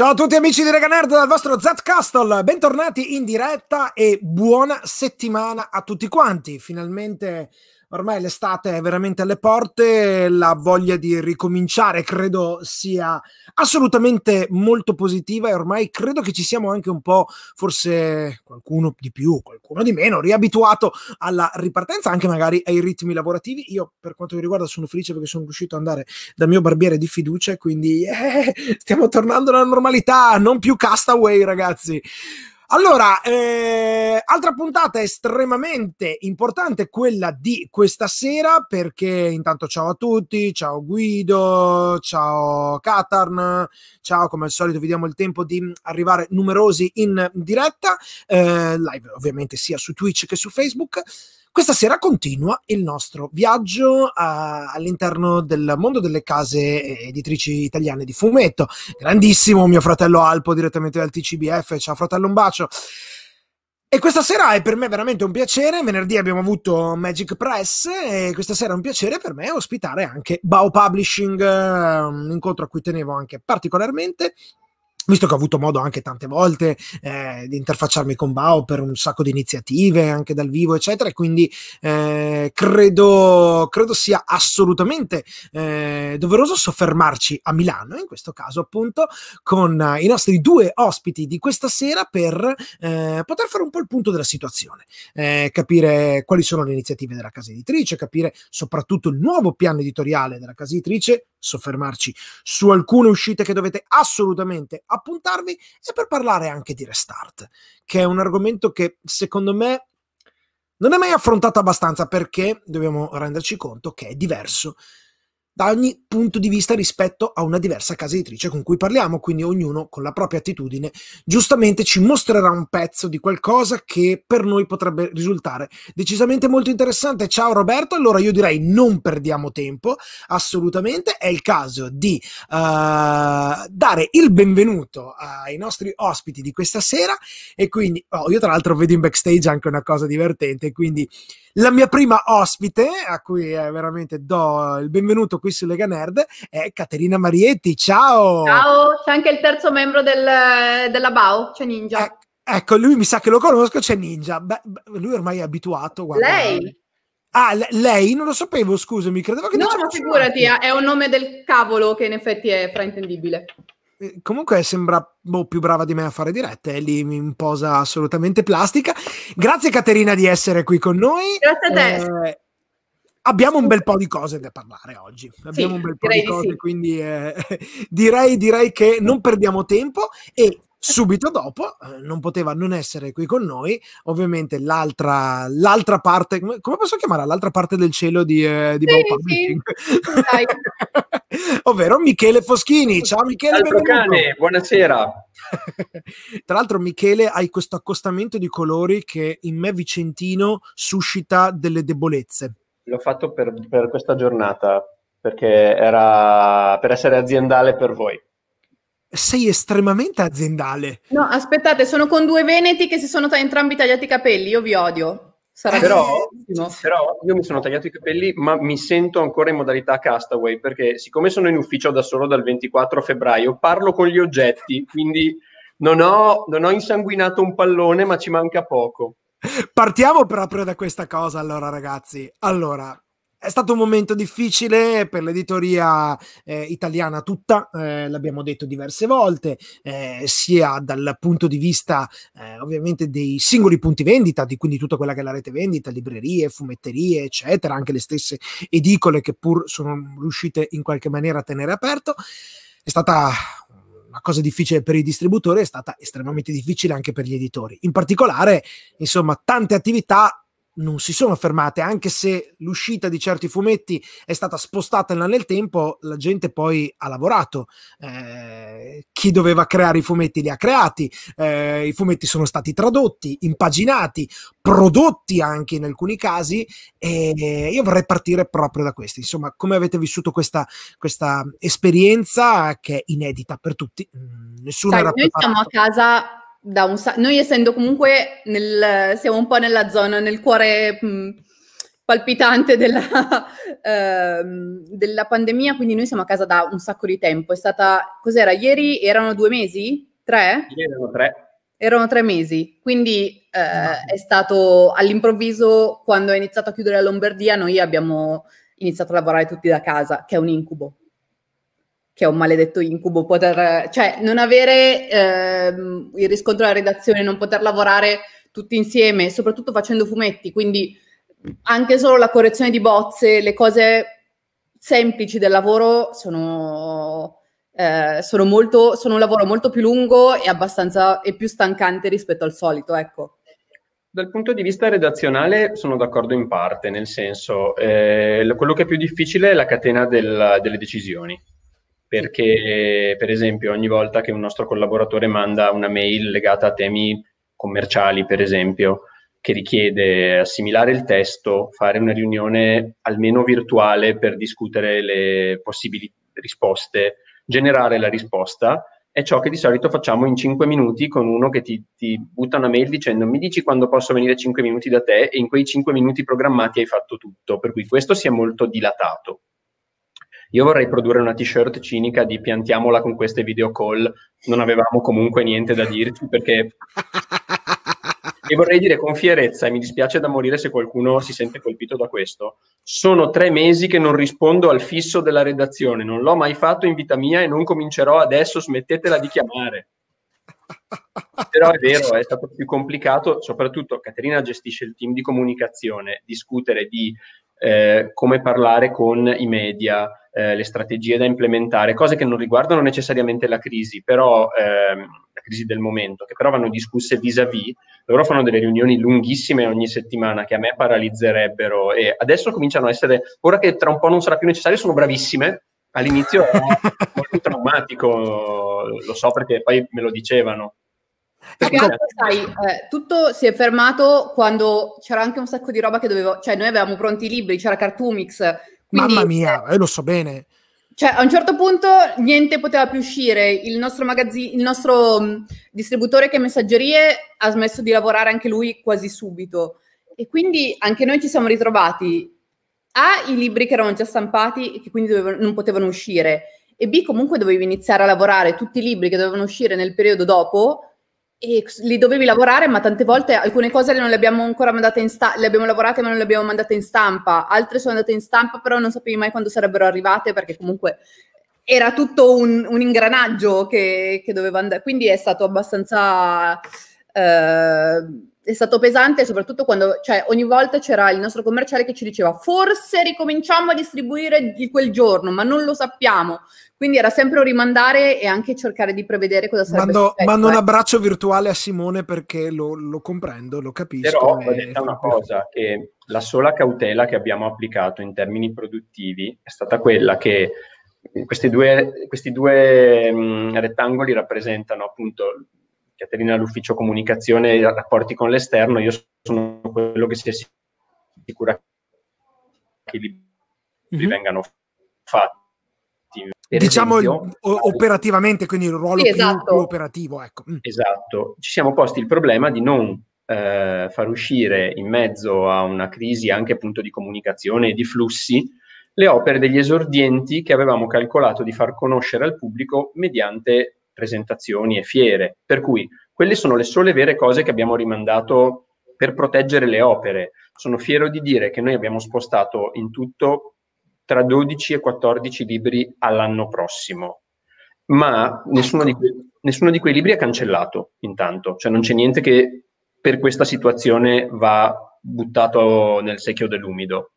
Ciao a tutti amici di Rega Nerd dal vostro Zed Castle, bentornati in diretta e buona settimana a tutti quanti. Finalmente ormai l'estate è veramente alle porte, la voglia di ricominciare credo sia assolutamente molto positiva e ormai credo che ci siamo anche un po', forse qualcuno di più, qualcuno di meno, riabituato alla ripartenza, anche magari ai ritmi lavorativi. Io per quanto mi riguarda sono felice perché sono riuscito ad andare dal mio barbiere di fiducia, quindi eh, stiamo tornando alla normalità, non più castaway ragazzi. Allora, eh, altra puntata estremamente importante, quella di questa sera, perché intanto ciao a tutti, ciao Guido, ciao Katarn, ciao come al solito vi diamo il tempo di arrivare numerosi in diretta, eh, live ovviamente sia su Twitch che su Facebook. Questa sera continua il nostro viaggio uh, all'interno del mondo delle case eh, editrici italiane di fumetto. Grandissimo mio fratello Alpo direttamente dal TCBF, ciao fratello un bacio. E questa sera è per me veramente un piacere, venerdì abbiamo avuto Magic Press e questa sera è un piacere per me ospitare anche Bao Publishing, eh, un incontro a cui tenevo anche particolarmente visto che ho avuto modo anche tante volte eh, di interfacciarmi con Bao per un sacco di iniziative, anche dal vivo, eccetera, e quindi eh, credo, credo, sia assolutamente eh, doveroso soffermarci a Milano, in questo caso appunto, con eh, i nostri due ospiti di questa sera per eh, poter fare un po' il punto della situazione, eh, capire quali sono le iniziative della casa editrice, capire soprattutto il nuovo piano editoriale della casa editrice, soffermarci su alcune uscite che dovete assolutamente appuntarvi e per parlare anche di restart, che è un argomento che secondo me non è mai affrontato abbastanza perché dobbiamo renderci conto che è diverso da ogni punto di vista rispetto a una diversa casa editrice con cui parliamo, quindi ognuno con la propria attitudine giustamente ci mostrerà un pezzo di qualcosa che per noi potrebbe risultare decisamente molto interessante. Ciao Roberto, allora io direi non perdiamo tempo, assolutamente è il caso di uh, dare il benvenuto ai nostri ospiti di questa sera e quindi oh, io tra l'altro vedo in backstage anche una cosa divertente, quindi la mia prima ospite, a cui veramente do il benvenuto qui su Lega Nerd, è Caterina Marietti. Ciao! Ciao, c'è anche il terzo membro del, della BAO, c'è Ninja. Eh, ecco, lui mi sa che lo conosco, c'è Ninja. Beh, lui ormai è abituato. Guarda. Lei? Ah, lei non lo sapevo, scusami, credevo che... No, ma figurati, è un nome del cavolo che in effetti è fraintendibile. Ehm, comunque sembra boh, più brava di me a fare dirette e lì mi imposa assolutamente plastica. Grazie Caterina di essere qui con noi. Grazie a te. Eh, abbiamo un bel po' di cose da parlare oggi. Abbiamo sì, un bel po' di cose, di sì. quindi eh, direi, direi, che non perdiamo tempo e subito dopo eh, non poteva non essere qui con noi ovviamente l'altra, l'altra parte come, posso chiamarla l'altra parte del cielo di, eh, di sì, sì. ovvero Michele Foschini ciao Michele cane, buonasera tra l'altro Michele hai questo accostamento di colori che in me vicentino suscita delle debolezze l'ho fatto per, per questa giornata perché era per essere aziendale per voi sei estremamente aziendale. No, aspettate, sono con due veneti che si sono t- entrambi tagliati i capelli, io vi odio. Sarà però, però io mi sono tagliato i capelli, ma mi sento ancora in modalità castaway, perché siccome sono in ufficio da solo dal 24 febbraio, parlo con gli oggetti, quindi non ho, non ho insanguinato un pallone, ma ci manca poco. Partiamo proprio da questa cosa, allora, ragazzi. Allora, è stato un momento difficile per l'editoria eh, italiana tutta, eh, l'abbiamo detto diverse volte, eh, sia dal punto di vista eh, ovviamente dei singoli punti vendita, di quindi tutta quella che è la rete vendita, librerie, fumetterie, eccetera, anche le stesse edicole che pur sono riuscite in qualche maniera a tenere aperto. È stata una cosa difficile per i distributori, è stata estremamente difficile anche per gli editori. In particolare, insomma, tante attività non si sono fermate, anche se l'uscita di certi fumetti è stata spostata là nel tempo, la gente poi ha lavorato. Eh, chi doveva creare i fumetti li ha creati, eh, i fumetti sono stati tradotti, impaginati, prodotti anche in alcuni casi e io vorrei partire proprio da questo. Insomma, come avete vissuto questa, questa esperienza che è inedita per tutti? Mm, nessuno Sai, era noi siamo a casa da un sa- noi essendo comunque nel, siamo un po' nella zona, nel cuore mh, mm, palpitante della, eh, della, pandemia, quindi noi siamo a casa da un sacco di tempo. È stata, cos'era, ieri erano due mesi? Tre? Ieri erano tre. Erano tre mesi, quindi eh, no. è stato all'improvviso quando è iniziato a chiudere la Lombardia, noi abbiamo iniziato a lavorare tutti da casa, che è un incubo che è un maledetto incubo, poter, cioè non avere ehm, il riscontro della redazione, non poter lavorare tutti insieme, soprattutto facendo fumetti, quindi anche solo la correzione di bozze, le cose semplici del lavoro sono, eh, sono, molto, sono un lavoro molto più lungo e abbastanza e più stancante rispetto al solito, ecco. Dal punto di vista redazionale sono d'accordo in parte, nel senso eh, quello che è più difficile è la catena del, delle decisioni perché per esempio ogni volta che un nostro collaboratore manda una mail legata a temi commerciali, per esempio, che richiede assimilare il testo, fare una riunione almeno virtuale per discutere le possibili risposte, generare la risposta, è ciò che di solito facciamo in 5 minuti con uno che ti, ti butta una mail dicendo mi dici quando posso venire 5 minuti da te e in quei 5 minuti programmati hai fatto tutto, per cui questo si è molto dilatato. Io vorrei produrre una t-shirt cinica di piantiamola con queste video call, non avevamo comunque niente da dirci perché... e vorrei dire con fierezza, e mi dispiace da morire se qualcuno si sente colpito da questo, sono tre mesi che non rispondo al fisso della redazione, non l'ho mai fatto in vita mia e non comincerò adesso, smettetela di chiamare. Però è vero, è stato più complicato, soprattutto Caterina gestisce il team di comunicazione, discutere di eh, come parlare con i media, eh, le strategie da implementare, cose che non riguardano necessariamente la crisi, però ehm, la crisi del momento, che però vanno discusse vis-à-vis. Loro fanno delle riunioni lunghissime ogni settimana che a me paralizzerebbero e adesso cominciano a essere, ora che tra un po' non sarà più necessario, sono bravissime. All'inizio è molto traumatico, lo so perché poi me lo dicevano perché ecco. sai, eh, tutto si è fermato quando c'era anche un sacco di roba che dovevo, cioè noi avevamo pronti i libri, c'era Cartoomix. Quindi, Mamma mia, io eh, lo so bene. Cioè, a un certo punto niente poteva più uscire, il nostro, magazzino, il nostro mm, distributore che messaggerie ha smesso di lavorare anche lui quasi subito. E quindi anche noi ci siamo ritrovati A, i libri che erano già stampati e che quindi dovevano, non potevano uscire, e B, comunque dovevi iniziare a lavorare tutti i libri che dovevano uscire nel periodo dopo e li dovevi lavorare, ma tante volte alcune cose non le abbiamo ancora mandate in stampa, le abbiamo lavorate ma non le abbiamo mandate in stampa, altre sono andate in stampa, però non sapevi mai quando sarebbero arrivate perché comunque era tutto un, un ingranaggio che, che, doveva andare. Quindi è stato abbastanza. Eh, è stato pesante, soprattutto quando cioè, ogni volta c'era il nostro commerciale che ci diceva: Forse ricominciamo a distribuire di quel giorno, ma non lo sappiamo. Quindi era sempre un rimandare e anche cercare di prevedere cosa sarebbe mando, successo. Mando eh. un abbraccio virtuale a Simone perché lo, lo comprendo, lo capisco. Però ho detto una cosa, che la sola cautela che abbiamo applicato in termini produttivi è stata quella che questi due, questi due mh, mm, rettangoli rappresentano appunto Caterina l'ufficio comunicazione e rapporti con l'esterno, io sono quello che si è sicura che i libri mm-hmm. vengano fatti diciamo esempio, operativamente, quindi il ruolo sì, esatto. più, operativo. Ecco. Mm. Esatto, ci siamo posti il problema di non eh, far uscire in mezzo a una crisi anche appunto di comunicazione e di flussi le opere degli esordienti che avevamo calcolato di far conoscere al pubblico mediante presentazioni e fiere. Per cui quelle sono le sole vere cose che abbiamo rimandato per proteggere le opere. Sono fiero di dire che noi abbiamo spostato in tutto tra 12 e 14 libri all'anno prossimo, ma nessuno di, ecco. que- nessuno di quei libri è cancellato intanto, cioè non c'è niente che per questa situazione va buttato nel secchio dell'umido.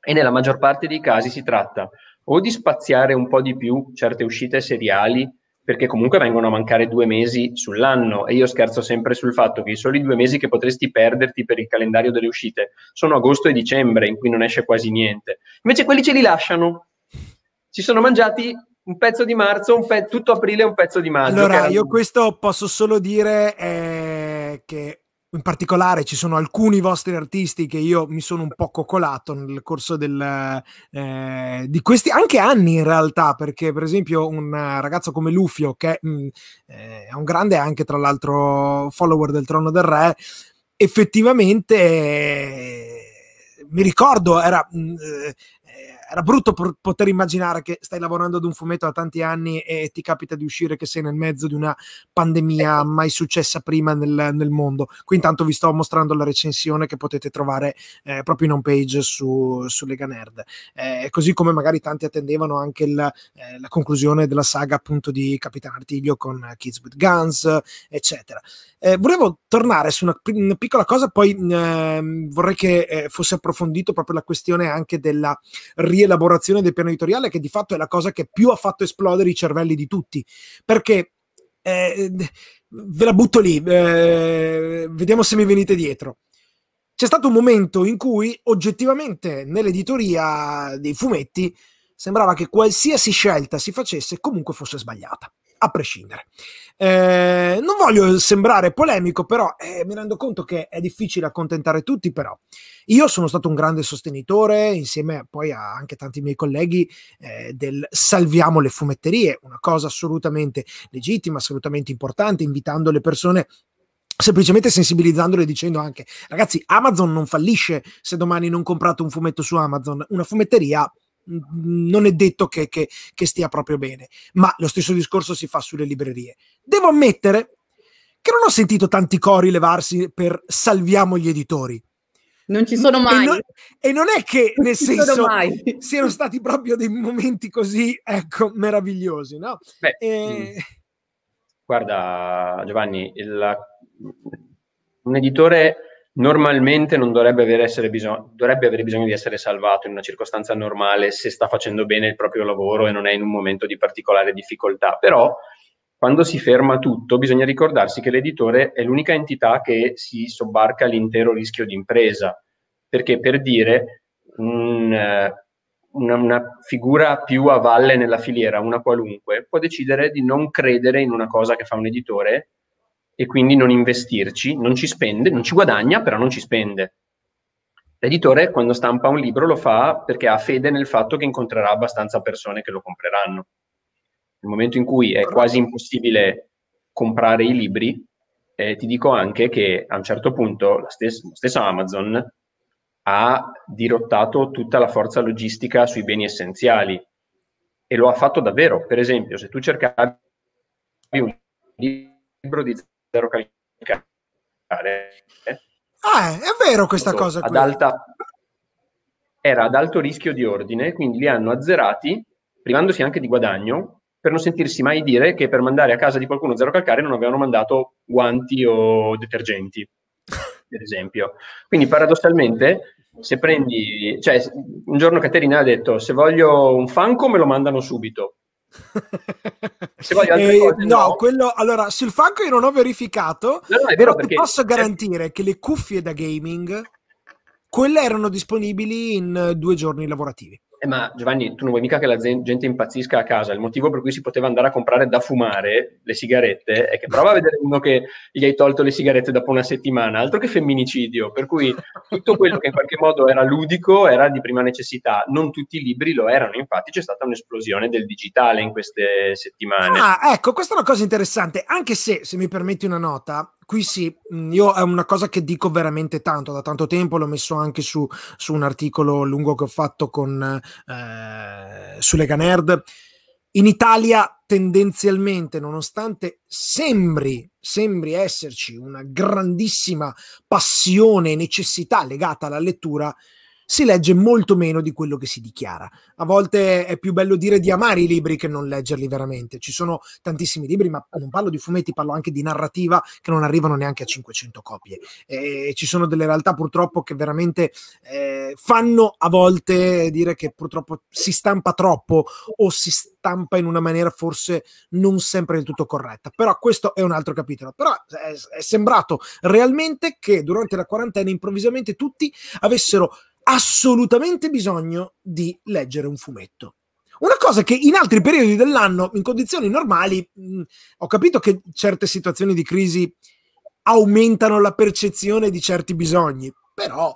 E nella maggior parte dei casi si tratta o di spaziare un po' di più certe uscite seriali perché comunque vengono a mancare due mesi sull'anno e io scherzo sempre sul fatto che i soli due mesi che potresti perderti per il calendario delle uscite sono agosto e dicembre in cui non esce quasi niente. Invece quelli ce li lasciano. Ci sono mangiati un pezzo di marzo, pe- tutto aprile e un pezzo di maggio. Allora, io questo posso solo dire eh, che in particolare ci sono alcuni vostri artisti che io mi sono un po' coccolato nel corso del, eh, di questi anche anni in realtà, perché per esempio un ragazzo come Lufio, che mh, mm, eh, è un grande anche tra l'altro follower del Trono del Re, effettivamente... Eh, mi ricordo, era, mm, eh, era brutto poter immaginare che stai lavorando ad un fumetto da tanti anni e ti capita di uscire che sei nel mezzo di una pandemia ecco. mai successa prima nel, nel mondo. Qui intanto vi sto mostrando la recensione che potete trovare eh, proprio in home page su, su Lega Nerd. Eh, così come magari tanti attendevano anche il, eh, la conclusione della saga appunto di Capitan Artiglio con Kids with Guns, eccetera. Eh, volevo tornare su una, una piccola cosa, poi ehm, vorrei che eh, fosse approfondito proprio la questione anche della rielaborazione del piano editoriale che di fatto è la cosa che più ha fatto esplodere i cervelli di tutti. Perché eh, ve la butto lì, eh, vediamo se mi venite dietro. C'è stato un momento in cui oggettivamente nell'editoria dei fumetti sembrava che qualsiasi scelta si facesse comunque fosse sbagliata a prescindere. Eh, non voglio sembrare polemico, però eh, mi rendo conto che è difficile accontentare tutti, però io sono stato un grande sostenitore, insieme poi a anche tanti miei colleghi, eh, del salviamo le fumetterie, una cosa assolutamente legittima, assolutamente importante, invitando le persone semplicemente sensibilizzandole dicendo anche ragazzi Amazon non fallisce se domani non comprate un fumetto su Amazon, una fumetteria non è detto che, che, che stia proprio bene, ma lo stesso discorso si fa sulle librerie. Devo ammettere che non ho sentito tanti cori levarsi per salviamo gli editori. Non ci sono mai. E non, e non è che nel non senso siano stati proprio dei momenti così, ecco, meravigliosi, no? Beh, e... Mm, guarda, Giovanni, il, un editore normalmente non dovrebbe, avere bisogno, dovrebbe avere bisogno di essere salvato in una circostanza normale se sta facendo bene il proprio lavoro e non è in un momento di particolare difficoltà. Però quando si ferma tutto bisogna ricordarsi che l'editore è l'unica entità che si sobbarca l'intero rischio di impresa, perché per dire un, una, una figura più a valle nella filiera, una qualunque, può decidere di non credere in una cosa che fa un editore e quindi non investirci, non ci spende, non ci guadagna, però non ci spende. L'editore quando stampa un libro lo fa perché ha fede nel fatto che incontrerà abbastanza persone che lo compreranno. Nel momento in cui è quasi impossibile comprare i libri, eh, ti dico anche che a un certo punto la stessa, la stessa Amazon ha dirottato tutta la forza logistica sui beni essenziali e lo ha fatto davvero. Per esempio, se tu cercavi un libro di zero caricare. Ah, è vero questa Sotto, ecco, cosa. Ad alta, era ad alto rischio di ordine, quindi li hanno azzerati, privandosi anche di guadagno, per non sentirsi mai dire che per mandare a casa di qualcuno zero calcare non avevano mandato guanti o detergenti, per esempio. Quindi paradossalmente, se prendi, cioè un giorno Caterina ha detto se voglio un fanco me lo mandano subito, se eh, cose, no, no, quello allora sul Funko io non ho verificato, no, no, però perché... ti posso garantire che le cuffie da gaming quelle erano disponibili in eh, due giorni lavorativi. Eh, ma Giovanni, tu non vuoi mica che la gente impazzisca a casa? Il motivo per cui si poteva andare a comprare da fumare le sigarette è che prova a vedere uno che gli hai tolto le sigarette dopo una settimana, altro che femminicidio. Per cui tutto quello che in qualche modo era ludico era di prima necessità. Non tutti i libri lo erano, infatti c'è stata un'esplosione del digitale in queste settimane. Ah, ecco, questa è una cosa interessante, anche se, se mi permetti una nota, qui sì, mm, io è una cosa che dico veramente tanto, da tanto tempo l'ho messo anche su, su un articolo lungo che ho fatto con, eh, su Lega Nerd. In Italia tendenzialmente, nonostante sembri, sembri esserci una grandissima passione e necessità legata alla lettura, si legge molto meno di quello che si dichiara. A volte è più bello dire di amare i libri che non leggerli veramente. Ci sono tantissimi libri, ma non parlo di fumetti, parlo anche di narrativa che non arrivano neanche a 500 copie. E ci sono delle realtà purtroppo che veramente eh, fanno a volte dire che purtroppo si stampa troppo o si stampa in una maniera forse non sempre del tutto corretta. Però questo è un altro capitolo. Però è, è sembrato realmente che durante la quarantena improvvisamente tutti avessero assolutamente bisogno di leggere un fumetto. Una cosa che in altri periodi dell'anno, in condizioni normali, mh, mm, ho capito che certe situazioni di crisi aumentano la percezione di certi bisogni, però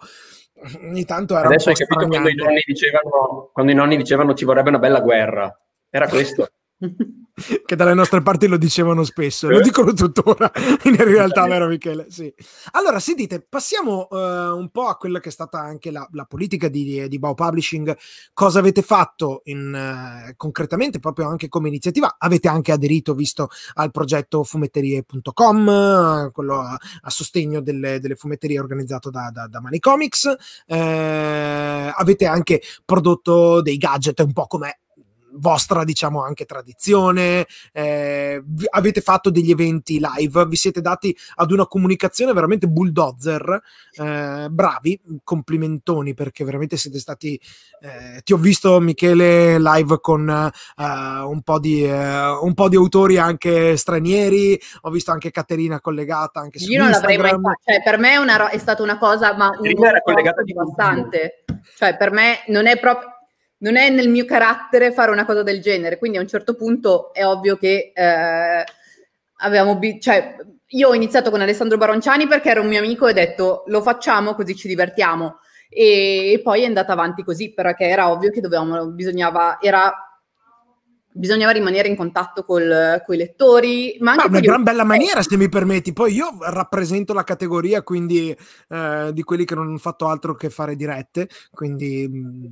mm, ogni tanto era Adesso un po' hai capito quando i, dicevano, quando i nonni dicevano ci vorrebbe una bella guerra. Era questo. che dalle nostre parti lo dicevano spesso, lo eh? dicono tuttora in realtà, vero Michele? Sì. Allora, sentite, passiamo uh, un po' a quella che è stata anche la, la politica di, di Bao Publishing, cosa avete fatto in, uh, concretamente proprio anche come iniziativa? Avete anche aderito, visto, al progetto fumetterie.com, uh, quello a, a sostegno delle, delle, fumetterie organizzato da, da, da Money Comics, avete anche prodotto dei gadget un po' come vostra, diciamo, anche tradizione, eh, avete fatto degli eventi live, vi siete dati ad una comunicazione veramente bulldozer, eh, bravi, complimentoni perché veramente siete stati, eh, ti ho visto Michele live con eh, un po, di, eh, un, po di, autori anche stranieri, ho visto anche Caterina collegata anche su Io non l'avrei mai fatto, cioè, per me è, una, è, stata una cosa, ma... Caterina era collegata di costante, cioè per me non è proprio non è nel mio carattere fare una cosa del genere, quindi a un certo punto è ovvio che eh, avevamo, bi- cioè, io ho iniziato con Alessandro Baronciani perché era un mio amico e ho detto lo facciamo così ci divertiamo e, e poi è andata avanti così perché era ovvio che dovevamo, bisognava, era bisognava rimanere in contatto col, con i lettori. Ma anche ma una gran bella maniera, se mi permetti. Poi io rappresento la categoria, quindi eh, di quelli che non hanno fatto altro che fare dirette, quindi mm,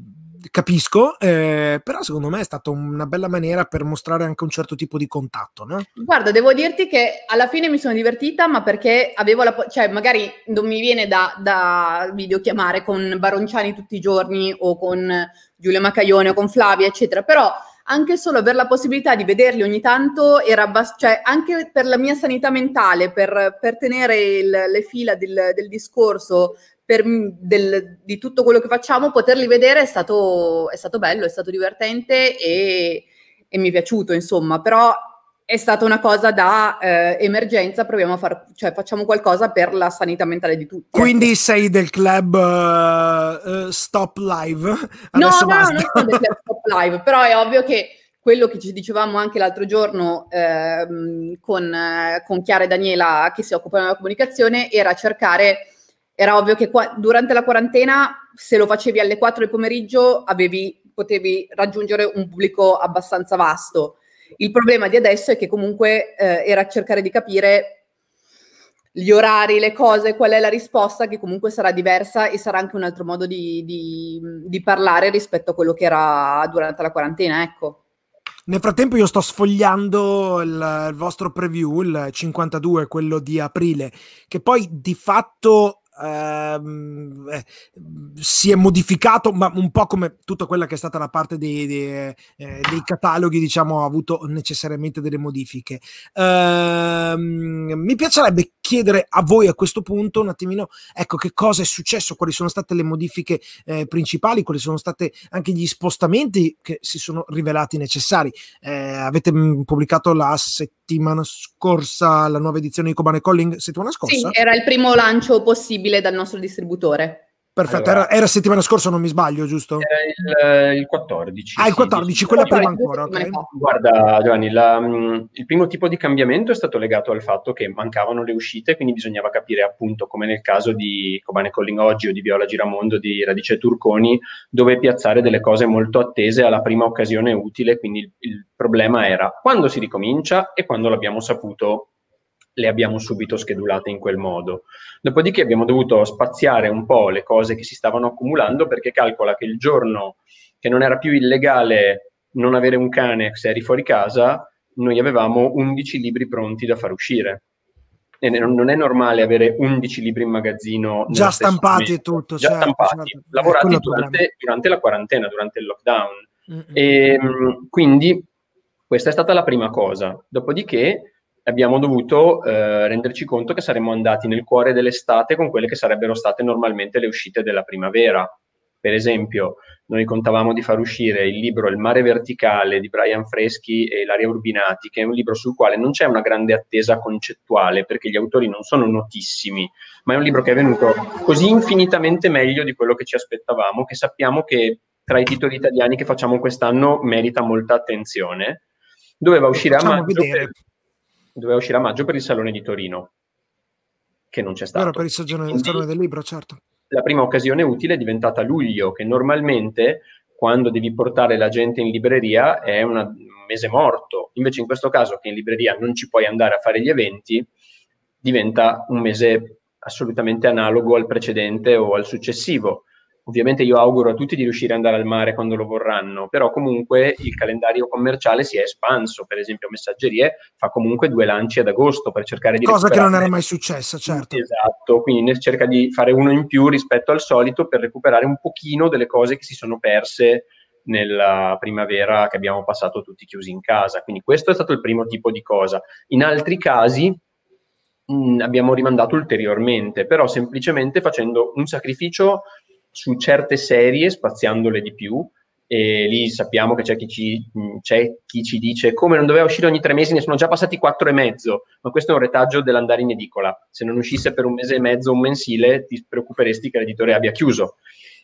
capisco, eh, però secondo me è stata una bella maniera per mostrare anche un certo tipo di contatto. No? Guarda, devo dirti che alla fine mi sono divertita, ma perché avevo la... cioè magari non mi viene da, da videochiamare con Baronciani tutti i giorni o con Giulio Macaglione o con Flavia, eccetera, però anche solo avere la possibilità di vederli ogni tanto era abbastanza, cioè anche per la mia sanità mentale, per, per tenere il, le fila del, del discorso, per, mm, del, di tutto quello che facciamo, poterli vedere è stato, è stato bello, è stato divertente e, e mi è piaciuto, insomma, però è stata una cosa da eh, emergenza, proviamo a fare, cioè facciamo qualcosa per la sanità mentale di tutti. Quindi sei del club uh, uh, Stop Live? Adesso no, basta. no, non sono del club Stop Live, però è ovvio che quello che ci dicevamo anche l'altro giorno ehm, con, eh, con, Chiara e Daniela che si occupano della comunicazione era cercare, era ovvio che qua, durante la quarantena se lo facevi alle 4 del pomeriggio avevi, potevi raggiungere un pubblico abbastanza vasto il problema di adesso è che comunque eh, era cercare di capire gli orari, le cose, qual è la risposta che comunque sarà diversa e sarà anche un altro modo di, di, di parlare rispetto a quello che era durante la quarantena, ecco. Nel frattempo io sto sfogliando il, il, vostro preview, il 52, quello di aprile, che poi di fatto Ehm, eh, si è modificato, ma un po' come tutta quella che è stata la parte dei, dei, eh, dei cataloghi, diciamo, ha avuto necessariamente delle modifiche. Ehm, mi piacerebbe chiedere a voi a questo punto un attimino, ecco, che cosa è successo, quali sono state le modifiche eh, principali, quali sono stati anche gli spostamenti che si sono rivelati necessari. Eh, avete mm, pubblicato la settimana scorsa la nuova edizione di Kobane Calling, settimana scorsa? Sì, era il primo lancio possibile dal nostro distributore. Perfetto, allora, era, era, settimana scorsa, non mi sbaglio, giusto? Era il, il 14. Ah, il 14, sì, quella prima ancora. Okay. Guarda, Giovanni, la, mm, il primo tipo di cambiamento è stato legato al fatto che mancavano le uscite, quindi bisognava capire appunto, come nel caso di Cobane Colling oggi o di Viola Giramondo, di Radice Turconi, dove piazzare delle cose molto attese alla prima occasione utile, quindi il, il problema era quando si ricomincia e quando l'abbiamo saputo le abbiamo subito schedulate in quel modo. Dopodiché abbiamo dovuto spaziare un po' le cose che si stavano accumulando perché calcola che il giorno che non era più illegale non avere un cane se eri fuori casa, noi avevamo 11 libri pronti da far uscire. E non è normale avere 11 libri in magazzino. Già stampati e tutto. Già certo, stampati, certo. lavorati durante, durante, la quarantena, durante il lockdown. Mm-hmm. E, ehm, quindi questa è stata la prima cosa. Dopodiché abbiamo dovuto eh, renderci conto che saremmo andati nel cuore dell'estate con quelle che sarebbero state normalmente le uscite della primavera. Per esempio, noi contavamo di far uscire il libro Il mare verticale di Brian Freschi e L'aria Urbinati, che è un libro sul quale non c'è una grande attesa concettuale, perché gli autori non sono notissimi, ma è un libro che è venuto così infinitamente meglio di quello che ci aspettavamo, che sappiamo che tra i titoli italiani che facciamo quest'anno merita molta attenzione. Doveva uscire a maggio. Per doveva uscire a maggio per il Salone di Torino, che non c'è stato. Era per il Salone del Libro, certo. La prima occasione utile è diventata luglio, che normalmente quando devi portare la gente in libreria è una, un mese morto. Invece in questo caso che in libreria non ci puoi andare a fare gli eventi, diventa un mese assolutamente analogo al precedente o al successivo. Ovviamente io auguro a tutti di riuscire ad andare al mare quando lo vorranno, però comunque il calendario commerciale si è espanso, per esempio Messaggerie fa comunque due lanci ad agosto per cercare di... Cosa che non era mai successa, certo. Esatto, quindi cerca di fare uno in più rispetto al solito per recuperare un pochino delle cose che si sono perse nella primavera che abbiamo passato tutti chiusi in casa. Quindi questo è stato il primo tipo di cosa. In altri casi mh, mm, abbiamo rimandato ulteriormente, però semplicemente facendo un sacrificio su certe serie, spaziandole di più, e lì sappiamo che c'è chi, ci, c'è chi ci dice come non doveva uscire ogni tre mesi, ne sono già passati quattro e mezzo, ma questo è un retaggio dell'andare in edicola. Se non uscisse per un mese e mezzo un mensile, ti preoccuperesti che l'editore abbia chiuso.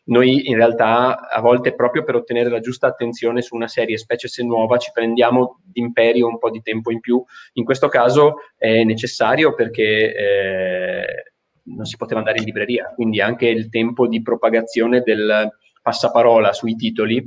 Noi in realtà a volte proprio per ottenere la giusta attenzione su una serie, specie se nuova, ci prendiamo d'imperio un po' di tempo in più. In questo caso è necessario perché... Eh, non si poteva andare in libreria, quindi anche il tempo di propagazione del passaparola sui titoli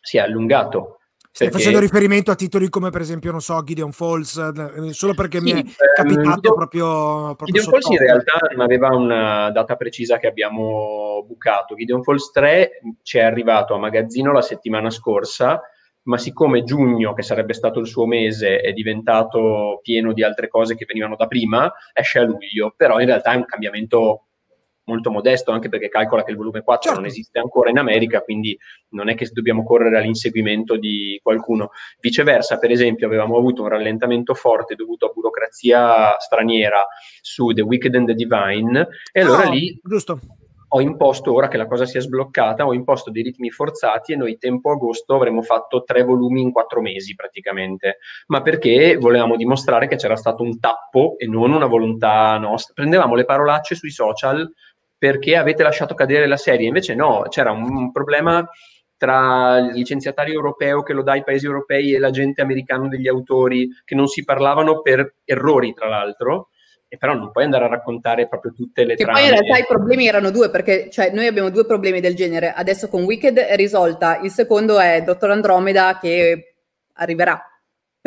si è allungato. Stai perché... facendo riferimento a titoli come per esempio, non so, Gideon Falls, eh, eh, solo perché sì, mi è eh, capitato Gideon, proprio, proprio... Gideon Falls in realtà non aveva una data precisa che abbiamo bucato. Gideon Falls 3 ci è arrivato a magazzino la settimana scorsa, ma siccome giugno, che sarebbe stato il suo mese, è diventato pieno di altre cose che venivano da prima, esce a luglio, però in realtà è un cambiamento molto modesto, anche perché calcola che il volume 4 certo. non esiste ancora in America, quindi non è che dobbiamo correre all'inseguimento di qualcuno. Viceversa, per esempio, avevamo avuto un rallentamento forte dovuto a burocrazia straniera su The Wicked and the Divine, e allora oh, lì giusto ho imposto ora che la cosa sia sbloccata, ho imposto dei ritmi forzati e noi tempo agosto avremmo fatto tre volumi in quattro mesi praticamente, ma perché volevamo dimostrare che c'era stato un tappo e non una volontà nostra. Prendevamo le parolacce sui social perché avete lasciato cadere la serie, invece no, c'era un problema tra il licenziatario europeo che lo dà ai paesi europei e l'agente americano degli autori che non si parlavano per errori, tra l'altro e però non puoi andare a raccontare proprio tutte le che trame. Poi in realtà i problemi erano due, perché cioè, noi abbiamo due problemi del genere. Adesso con Wicked è risolta, il secondo è Dottor Andromeda che arriverà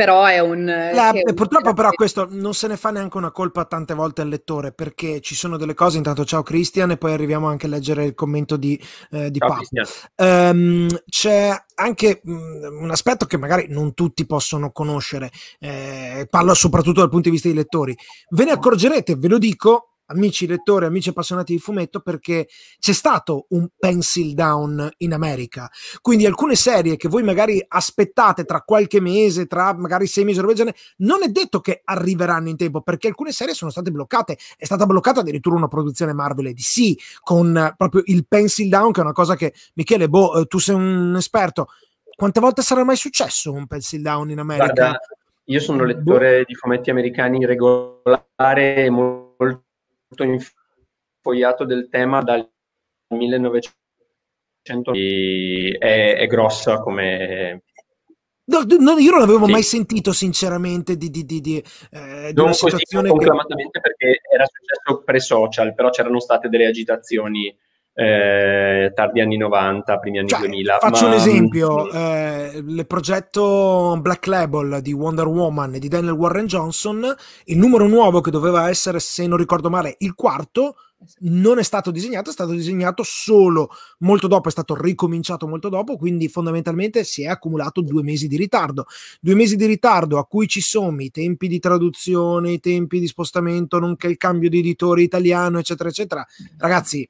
però è un... Eh, La, è purtroppo però questo non se ne fa neanche una colpa tante volte al lettore, perché ci sono delle cose, intanto ciao Christian, e poi arriviamo anche a leggere il commento di, eh, di ciao, um, c'è anche mh, mm, un aspetto che magari non tutti possono conoscere, eh, parlo soprattutto dal punto di vista dei lettori. Ve ne accorgerete, ve lo dico, amici lettori, amici appassionati di fumetto, perché c'è stato un pencil down in America. Quindi alcune serie che voi magari aspettate tra qualche mese, tra magari sei mesi o roba genere, non è detto che arriveranno in tempo, perché alcune serie sono state bloccate. È stata bloccata addirittura una produzione Marvel e DC con proprio il pencil down, che è una cosa che, Michele, boh, eh, tu sei un esperto. Quante volte sarà mai successo un pencil down in America? Guarda, io sono boh. lettore di fumetti americani regolare molto infogliato del tema dal 1900 è, è grossa come... No, no, io non l'avevo sì. mai sentito sinceramente di, di, di, di, eh, di non una così conclamatamente che... perché era successo pre-social, però c'erano state delle agitazioni eh, tardi anni 90, primi anni cioè, 2000. Faccio ma... un esempio, eh, il progetto Black Label di Wonder Woman e di Daniel Warren Johnson, il numero nuovo che doveva essere, se non ricordo male, il quarto, non è stato disegnato, è stato disegnato solo molto dopo, è stato ricominciato molto dopo, quindi fondamentalmente si è accumulato due mesi di ritardo. Due mesi di ritardo a cui ci sono i tempi di traduzione, i tempi di spostamento, nonché il cambio di editore italiano, eccetera, eccetera. Ragazzi,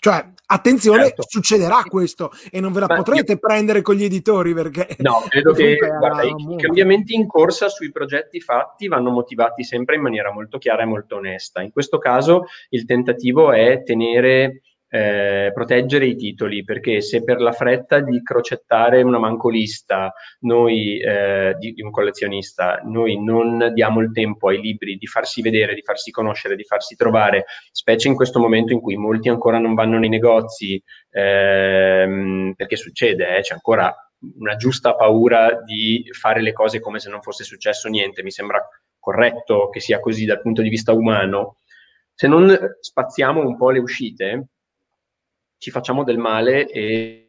cioè, attenzione, certo. succederà questo e non ve la Ma potrete io... prendere con gli editori perché... No, credo che guarda, i cambiamenti in corsa sui progetti fatti vanno motivati sempre in maniera molto chiara e molto onesta. In questo caso il tentativo è tenere eh, proteggere i titoli, perché se per la fretta di crocettare una mancolista noi, eh, di, di, un collezionista, noi non diamo il tempo ai libri di farsi vedere, di farsi conoscere, di farsi trovare, specie in questo momento in cui molti ancora non vanno nei negozi, ehm, perché succede, eh, c'è ancora una giusta paura di fare le cose come se non fosse successo niente, mi sembra corretto che sia così dal punto di vista umano. Se non spaziamo un po' le uscite, ci facciamo del male e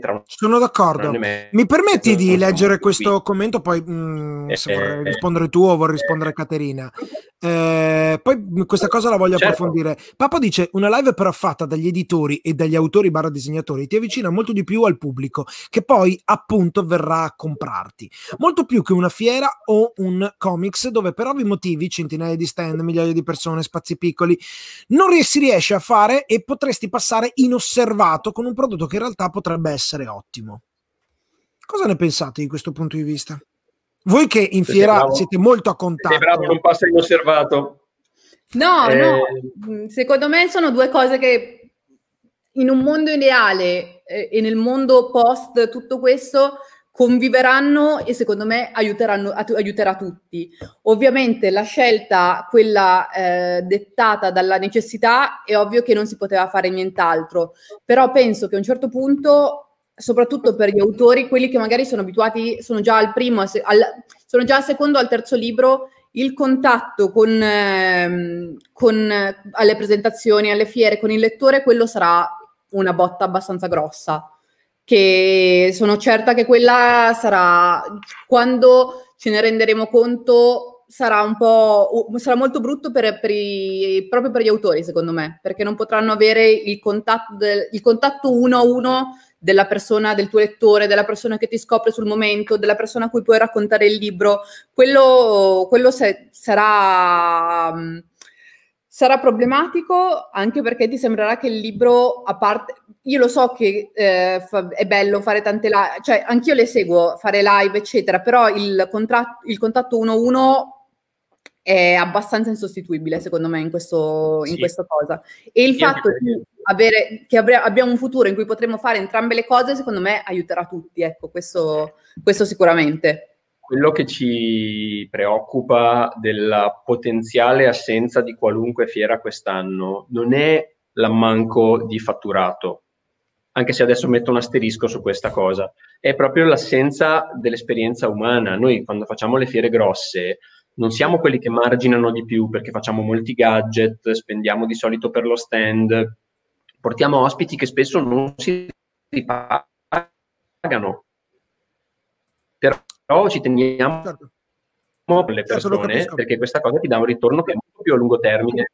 tra Sono d'accordo. Mi permetti di leggere questo commento, poi mh, mm, se eh, vorrai eh, eh. rispondere tu o vorrei rispondere Caterina. Eh, poi mm, questa cosa la voglio certo. approfondire. Papa dice: Una live però fatta dagli editori e dagli autori barra disegnatori ti avvicina molto di più al pubblico, che poi appunto verrà a comprarti. Molto più che una fiera o un comics, dove per ovvi motivi, centinaia di stand, migliaia di persone, spazi piccoli, non si riesce a fare e potresti passare inosservato con un prodotto che in realtà potrebbe potrebbe essere ottimo. Cosa ne pensate di questo punto di vista? Voi che in siete fiera bravo. siete molto a contatto. Siete bravo, non passa inosservato. No, eh... no, mm, secondo me sono due cose che in un mondo ideale eh, e nel mondo post tutto questo conviveranno e secondo me aiuteranno, aiuterà tutti. Ovviamente la scelta, quella eh, dettata dalla necessità, è ovvio che non si poteva fare nient'altro, però penso che a un certo punto, soprattutto per gli autori, quelli che magari sono abituati, sono già al primo, al, sono già al secondo o al terzo libro, il contatto con, eh, con eh, alle presentazioni, alle fiere, con il lettore, quello sarà una botta abbastanza grossa che sono certa che quella sarà, quando ce ne renderemo conto, sarà un po', sarà molto brutto per, per i, proprio per gli autori, secondo me, perché non potranno avere il contatto, del, il contatto uno a uno della persona, del tuo lettore, della persona che ti scopre sul momento, della persona a cui puoi raccontare il libro. Quello, quello se, sarà... Sarà problematico anche perché ti sembrerà che il libro, a parte, io lo so che eh, fa, è bello fare tante live, cioè anch'io le seguo, fare live, eccetera, però il, contra- il contatto 1-1 è abbastanza insostituibile, secondo me, in, questo, in sì. questa cosa. E il sì, fatto di avere, che avrà, abbiamo un futuro in cui potremo fare entrambe le cose, secondo me, aiuterà tutti, ecco, questo, questo sicuramente quello che ci preoccupa della potenziale assenza di qualunque fiera quest'anno non è l'ammanco di fatturato, anche se adesso metto un asterisco su questa cosa, è proprio l'assenza dell'esperienza umana. Noi quando facciamo le fiere grosse non siamo quelli che marginano di più perché facciamo molti gadget, spendiamo di solito per lo stand, portiamo ospiti che spesso non si ripagano però ci teniamo certo. per le certo, persone certo, perché questa cosa ti dà un ritorno che è molto più a lungo termine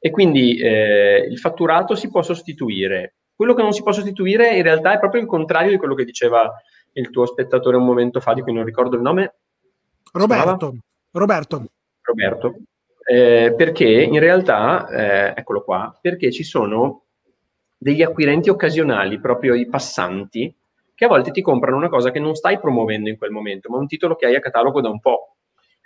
e quindi eh, il fatturato si può sostituire. Quello che non si può sostituire in realtà è proprio il contrario di quello che diceva il tuo spettatore un momento fa, di cui non ricordo il nome. Roberto. Roberto. Roberto. Eh, perché in realtà, eh, eccolo qua, perché ci sono degli acquirenti occasionali, proprio i passanti, che a volte ti comprano una cosa che non stai promuovendo in quel momento, ma un titolo che hai a catalogo da un po'.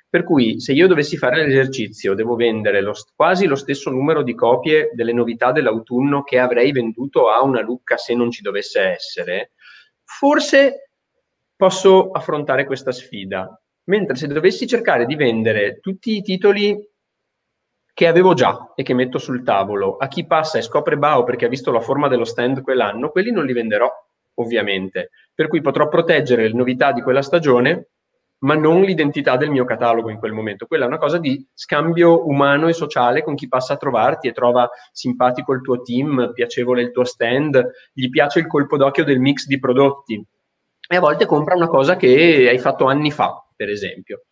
Per cui se io dovessi fare l'esercizio, devo vendere lo, quasi lo stesso numero di copie delle novità dell'autunno che avrei venduto a una Lucca se non ci dovesse essere, forse posso affrontare questa sfida. Mentre se dovessi cercare di vendere tutti i titoli che avevo già e che metto sul tavolo a chi passa e scopre Bao perché ha visto la forma dello stand quell'anno, quelli non li venderò ovviamente. Per cui potrò proteggere le novità di quella stagione, ma non l'identità del mio catalogo in quel momento. Quella è una cosa di scambio umano e sociale con chi passa a trovarti e trova simpatico il tuo team, piacevole il tuo stand, gli piace il colpo d'occhio del mix di prodotti e a volte compra una cosa che hai fatto anni fa, per esempio.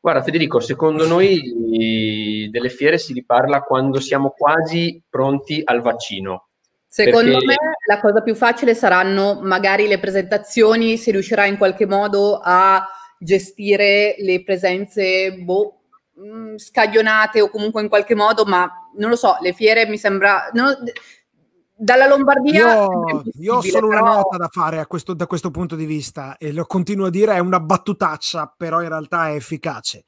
Guarda Federico, secondo noi delle fiere si riparla quando siamo quasi pronti al vaccino, Secondo perché... me la cosa più facile saranno magari le presentazioni, se riuscirà in qualche modo a gestire le presenze boh, mm, scaglionate o comunque in qualche modo, ma non lo so, le fiere mi sembra... Non, dalla Lombardia. Io, io, ho solo però... una nota da fare questo, da questo punto di vista e lo continuo a dire, è una battutaccia, però in realtà è efficace.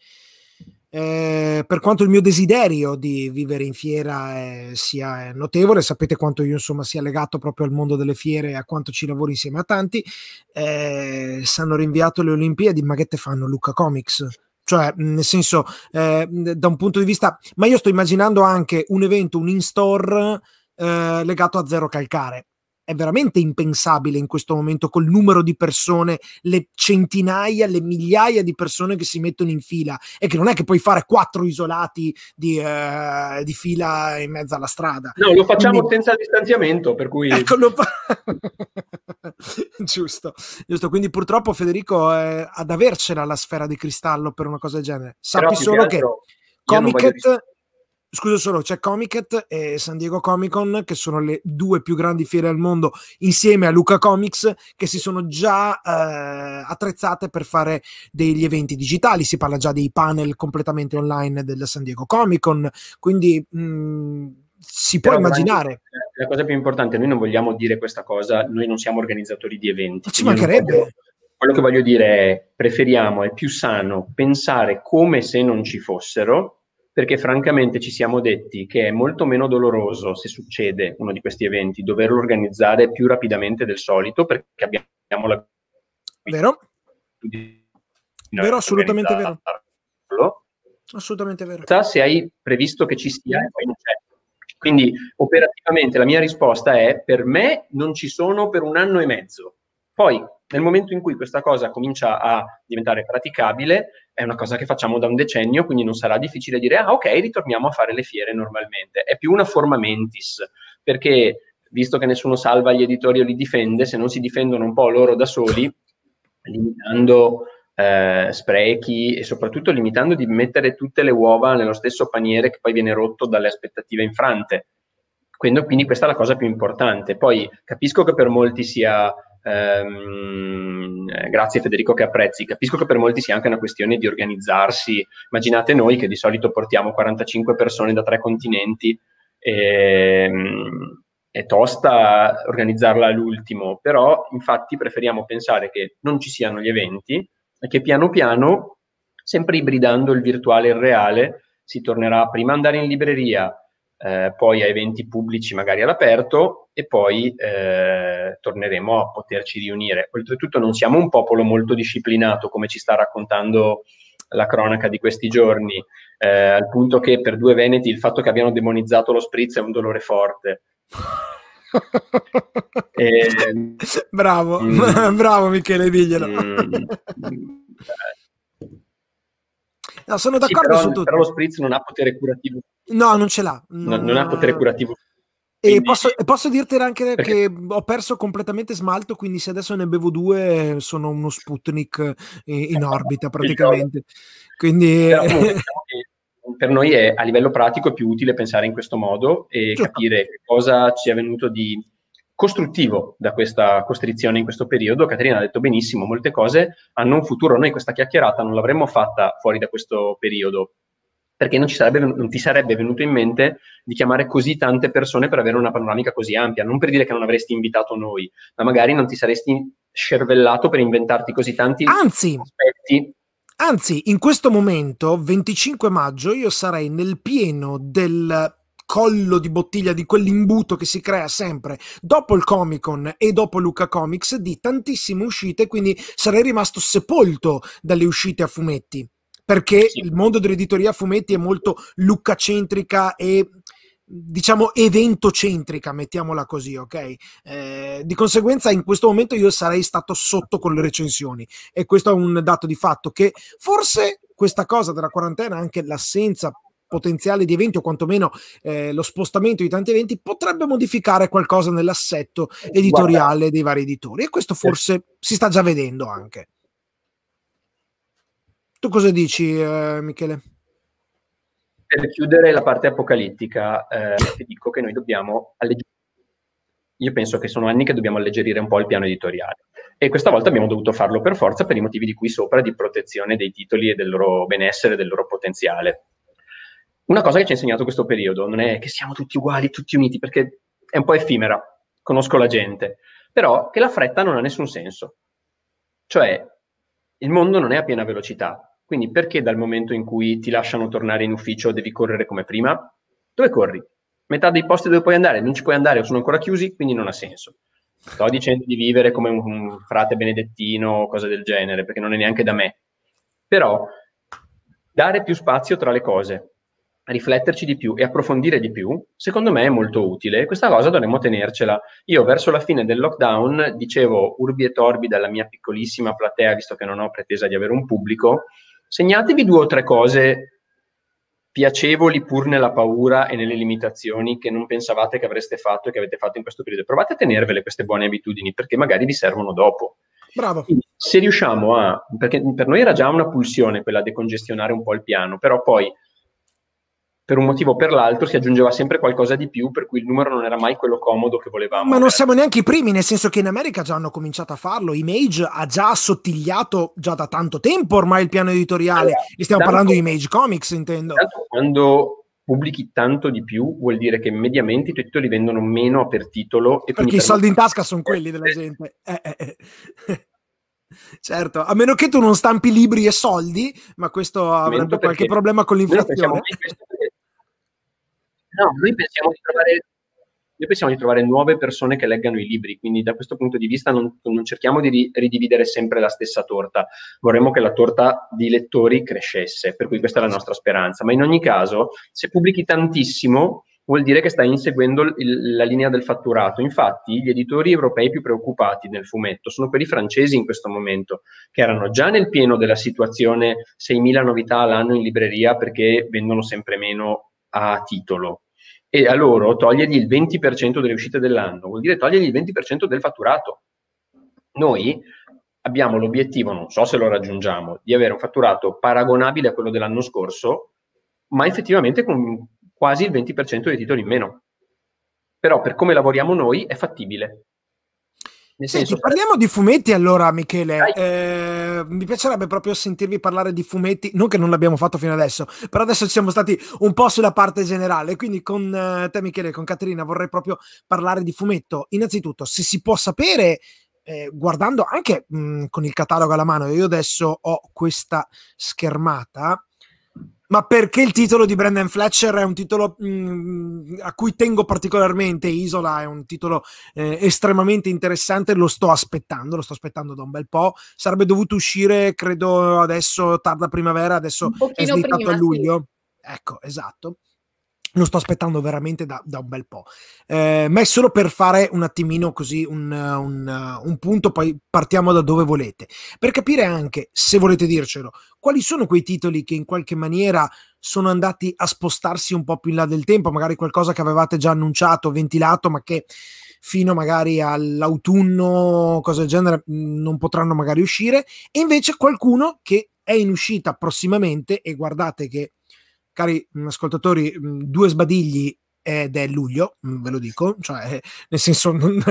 Eh, per quanto il mio desiderio di vivere in fiera eh, sia notevole, sapete quanto io insomma sia legato proprio al mondo delle fiere e a quanto ci lavoro insieme a tanti, eh, hanno rinviato le Olimpiadi, ma che te fanno Luca Comics? Cioè, nel senso, eh, da un punto di vista... Ma io sto immaginando anche un evento, un in-store eh, legato a Zero Calcare è veramente impensabile in questo momento col numero di persone, le centinaia, le migliaia di persone che si mettono in fila e che non è che puoi fare quattro isolati di, eh, di fila in mezzo alla strada. No, lo facciamo quindi... senza distanziamento, per cui... Ecco, lo fa... giusto, giusto, quindi purtroppo Federico è eh, ad avercela la sfera di cristallo per una cosa del genere. Sappi solo che... Comicet Scusa solo, c'è Comiket e San Diego Comic Con, che sono le due più grandi fiere al mondo, insieme a Luca Comics, che si sono già eh, attrezzate per fare degli eventi digitali. Si parla già dei panel completamente online della San Diego Comic Con, quindi mh, mm, si Però può immaginare. La cosa più importante, noi non vogliamo dire questa cosa, noi non siamo organizzatori di eventi. Ci mancherebbe. quello che voglio dire è, preferiamo, è più sano pensare come se non ci fossero perché francamente ci siamo detti che è molto meno doloroso se succede uno di questi eventi doverlo organizzare più rapidamente del solito perché abbiamo la vero? No, vero assolutamente vero assolutamente vero se hai previsto che ci sia poi non c'è quindi operativamente la mia risposta è per me non ci sono per un anno e mezzo poi, nel momento in cui questa cosa comincia a diventare praticabile, è una cosa che facciamo da un decennio, quindi non sarà difficile dire, ah ok, ritorniamo a fare le fiere normalmente. È più una forma mentis, perché visto che nessuno salva gli editori o li difende, se non si difendono un po' loro da soli, limitando eh, sprechi e soprattutto limitando di mettere tutte le uova nello stesso paniere che poi viene rotto dalle aspettative infrante. Quindi, quindi questa è la cosa più importante. Poi capisco che per molti sia Ehm, eh, grazie Federico che apprezzi. Capisco che per molti sia anche una questione di organizzarsi. Immaginate noi che di solito portiamo 45 persone da tre continenti e, ehm, è tosta organizzarla all'ultimo, però infatti preferiamo pensare che non ci siano gli eventi e che piano piano, sempre ibridando il virtuale e il reale, si tornerà prima ad andare in libreria, eh, poi a eventi pubblici magari all'aperto e poi eh, torneremo a poterci riunire. Oltretutto non siamo un popolo molto disciplinato, come ci sta raccontando la cronaca di questi giorni, eh, al punto che per due veneti il fatto che abbiano demonizzato lo spritz è un dolore forte. e, bravo, mm, bravo Michele, diglielo. Mm, eh. No, sono d'accordo sì, però, su tutto. Però lo spritz non ha potere curativo. No, non ce l'ha. No, non, non ha potere curativo e posso, posso dirtela anche Perché? che ho perso completamente smalto, quindi se adesso ne bevo due sono uno Sputnik eh, in orbita praticamente. Quindi... Diciamo per noi è, a livello pratico è più utile pensare in questo modo e certo. capire cosa ci è venuto di costruttivo da questa costrizione in questo periodo. Caterina ha detto benissimo, molte cose hanno un futuro. Noi questa chiacchierata non l'avremmo fatta fuori da questo periodo perché non, sarebbe, non, ti sarebbe venuto in mente di chiamare così tante persone per avere una panoramica così ampia. Non per dire che non avresti invitato noi, ma magari non ti saresti scervellato per inventarti così tanti Anzi, aspetti. Anzi, in questo momento, 25 maggio, io sarei nel pieno del collo di bottiglia di quell'imbuto che si crea sempre dopo il Comic Con e dopo Luca Comics di tantissime uscite, quindi sarei rimasto sepolto dalle uscite a fumetti perché sì. il mondo dell'editoria a fumetti è molto luccacentrica e diciamo eventocentrica, mettiamola così, ok? Eh, di conseguenza in questo momento io sarei stato sotto con le recensioni e questo è un dato di fatto che forse questa cosa della quarantena, anche l'assenza potenziale di eventi o quantomeno eh, lo spostamento di tanti eventi potrebbe modificare qualcosa nell'assetto editoriale Guarda. dei vari editori e questo certo. forse sì. si sta già vedendo anche. Tu cosa dici, eh, Michele? Per chiudere la parte apocalittica, eh, ti dico che noi dobbiamo alleggerire. Io penso che sono anni che dobbiamo alleggerire un po' il piano editoriale. E questa volta abbiamo dovuto farlo per forza per i motivi di qui sopra, di protezione dei titoli e del loro benessere, del loro potenziale. Una cosa che ci ha insegnato questo periodo non è che siamo tutti uguali, tutti uniti, perché è un po' effimera, conosco la gente, però che la fretta non ha nessun senso. Cioè, il mondo non è a piena velocità, quindi perché dal momento in cui ti lasciano tornare in ufficio devi correre come prima? Dove corri? Metà dei posti dove puoi andare non ci puoi andare o sono ancora chiusi, quindi non ha senso. Sto dicendo di vivere come un frate benedettino o cose del genere, perché non è neanche da me. Però dare più spazio tra le cose, rifletterci di più e approfondire di più, secondo me è molto utile. Questa cosa dovremmo tenercela. Io verso la fine del lockdown dicevo urbi e torbi dalla mia piccolissima platea, visto che non ho pretesa di avere un pubblico, segnatevi due o tre cose piacevoli pur nella paura e nelle limitazioni che non pensavate che avreste fatto e che avete fatto in questo periodo. Provate a tenervele queste buone abitudini perché magari vi servono dopo. Bravo. Quindi, se riusciamo a, perché per noi era già una pulsione quella di congestionare un po' il piano, però poi per un motivo o per l'altro si aggiungeva sempre qualcosa di più, per cui il numero non era mai quello comodo che volevamo. Ma non siamo neanche i primi, nel senso che in America già hanno cominciato a farlo. Image ha già assottigliato già da tanto tempo ormai il piano editoriale. Allora, e stiamo tanto, parlando di Image Comics, intendo. Quando pubblichi tanto di più vuol dire che mediamente i tuoi titoli vendono meno per titolo. E Perché i soldi in tasca sono quelli della gente. Eh, eh, eh. Certo, a meno che tu non stampi libri e soldi, ma questo avrebbe qualche problema con l'inflazione. Noi pensiamo che questo No, noi pensiamo di trovare noi pensiamo di trovare nuove persone che leggano i libri, quindi da questo punto di vista non, non cerchiamo di ridividere sempre la stessa torta, vorremmo che la torta di lettori crescesse, per cui questa è la nostra speranza, ma in ogni caso se pubblichi tantissimo vuol dire che stai inseguendo il, la linea del fatturato, infatti gli editori europei più preoccupati nel fumetto sono quelli francesi in questo momento, che erano già nel pieno della situazione 6.000 novità all'anno in libreria perché vendono sempre meno a titolo e a loro togliergli il 20% delle uscite dell'anno, vuol dire togliergli il 20% del fatturato. Noi abbiamo l'obiettivo, non so se lo raggiungiamo, di avere un fatturato paragonabile a quello dell'anno scorso, ma effettivamente con quasi il 20% dei titoli in meno. Però per come lavoriamo noi è fattibile. Senti, parliamo di fumetti allora, Michele. Eh, mi piacerebbe proprio sentirvi parlare di fumetti, non che non l'abbiamo fatto fino adesso, però adesso siamo stati un po' sulla parte generale. Quindi con eh, te, Michele, con Caterina vorrei proprio parlare di fumetto. Innanzitutto, se si può sapere, eh, guardando anche mh, con il catalogo alla mano, io adesso ho questa schermata ma perché il titolo di Brandon Fletcher è un titolo mh, mm, a cui tengo particolarmente. Isola è un titolo eh, estremamente interessante, lo sto aspettando, lo sto aspettando da un bel po'. Sarebbe dovuto uscire, credo, adesso tarda primavera, adesso è slittato prima, a luglio. Sì. Ecco, esatto lo sto aspettando veramente da, da un bel po'. Eh, ma è solo per fare un attimino così un, un, un, punto, poi partiamo da dove volete. Per capire anche, se volete dircelo, quali sono quei titoli che in qualche maniera sono andati a spostarsi un po' più in là del tempo, magari qualcosa che avevate già annunciato, ventilato, ma che fino magari all'autunno, cose del genere, mm, non potranno magari uscire, e invece qualcuno che è in uscita prossimamente e guardate che cari mm, ascoltatori, mm, due sbadigli ed è luglio, mm, ve lo dico, cioè, eh, nel senso, non,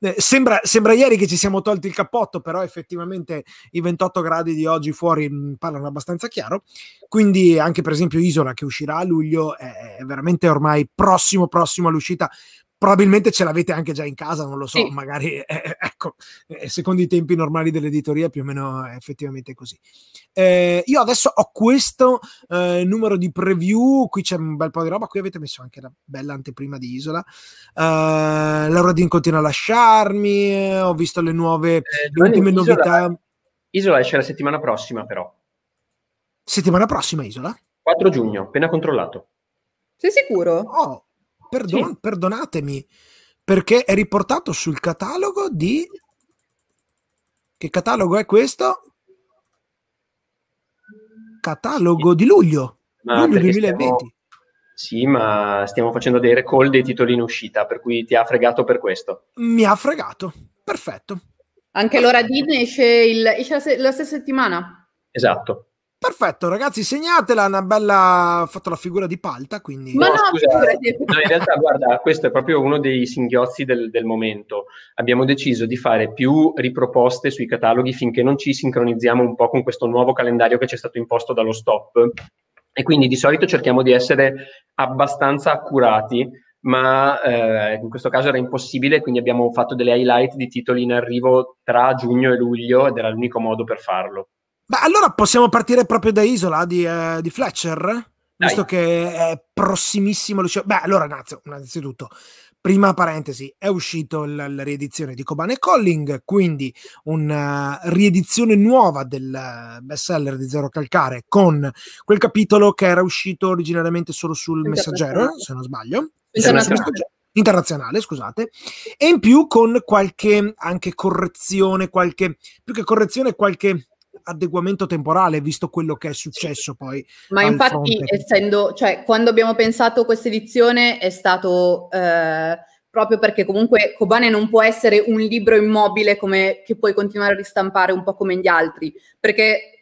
eh, sembra, sembra, ieri che ci siamo tolti il cappotto, però effettivamente i 28 gradi di oggi fuori parlano abbastanza chiaro, quindi anche per esempio Isola che uscirà a luglio è veramente ormai prossimo, prossimo all'uscita, probabilmente ce l'avete anche già in casa, non lo so, sì. magari eh, eh, ecco, eh, secondo i tempi normali dell'editoria più o meno è effettivamente così. Eh, io adesso ho questo eh, numero di preview, qui c'è un bel po' di roba, qui avete messo anche la bella anteprima di Isola. Eh, Laura Dean continua a lasciarmi, ho visto le nuove le ultime Isola, novità. Isola esce la settimana prossima però. Settimana prossima Isola? 4 giugno, appena controllato. Sei sicuro? Oh, Perdon- sì. Perdonatemi, perché è riportato sul catalogo di... Che catalogo è questo? Catalogo di luglio, ma luglio 2020. Stiamo... Sì, ma stiamo facendo dei recall dei titoli in uscita, per cui ti ha fregato per questo. Mi ha fregato, perfetto. Anche l'ora Disney esce, il, esce la, se- la stessa settimana. Esatto. Perfetto, ragazzi, segnatela. Una bella. Ha fatto la figura di palta. Quindi... Ma no, no, scusa, no, in realtà, guarda, questo è proprio uno dei singhiozzi del, del, momento. Abbiamo deciso di fare più riproposte sui cataloghi finché non ci sincronizziamo un po' con questo nuovo calendario che ci è stato imposto dallo stop. E quindi di solito cerchiamo di essere abbastanza accurati, ma eh, in questo caso era impossibile, quindi abbiamo fatto delle highlight di titoli in arrivo tra giugno e luglio ed era l'unico modo per farlo. Beh, allora possiamo partire proprio da Isola di, eh, di Fletcher, Dai. visto che è prossimissimo l'uscita. Beh, allora, innanzitutto, prima parentesi, è uscito la, la riedizione di Coban e Colling, quindi una eh, riedizione nuova del eh, bestseller di Zero Calcare con quel capitolo che era uscito originariamente solo sul Messaggero, se non sbaglio. Internazionale internazionale, scusate, e in più con qualche anche correzione, qualche più che correzione, qualche adeguamento temporale, visto quello che è successo poi. Ma infatti, fronte. essendo, cioè, quando abbiamo pensato questa edizione è stato eh, proprio perché comunque Kobane non può essere un libro immobile come, che puoi continuare a ristampare un po' come gli altri, perché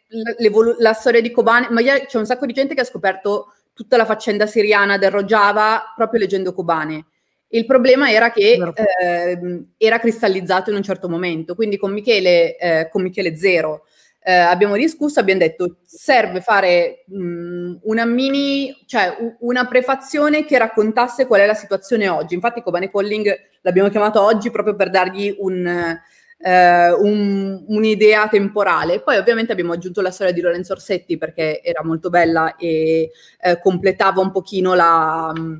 la storia di Kobane, ma c'è un sacco di gente che ha scoperto tutta la faccenda siriana del Rojava proprio leggendo Kobane. Il problema era che eh, era cristallizzato in un certo momento, quindi con Michele, eh, con Michele Zero, eh, abbiamo discusso, abbiamo detto serve fare mh, mm, una mini, cioè u- una prefazione che raccontasse qual è la situazione oggi. Infatti Cobane Calling l'abbiamo chiamato oggi proprio per dargli un... Uh, un, un'idea temporale. Poi ovviamente abbiamo aggiunto la storia di Lorenzo Orsetti perché era molto bella e uh, completava un pochino la, uh,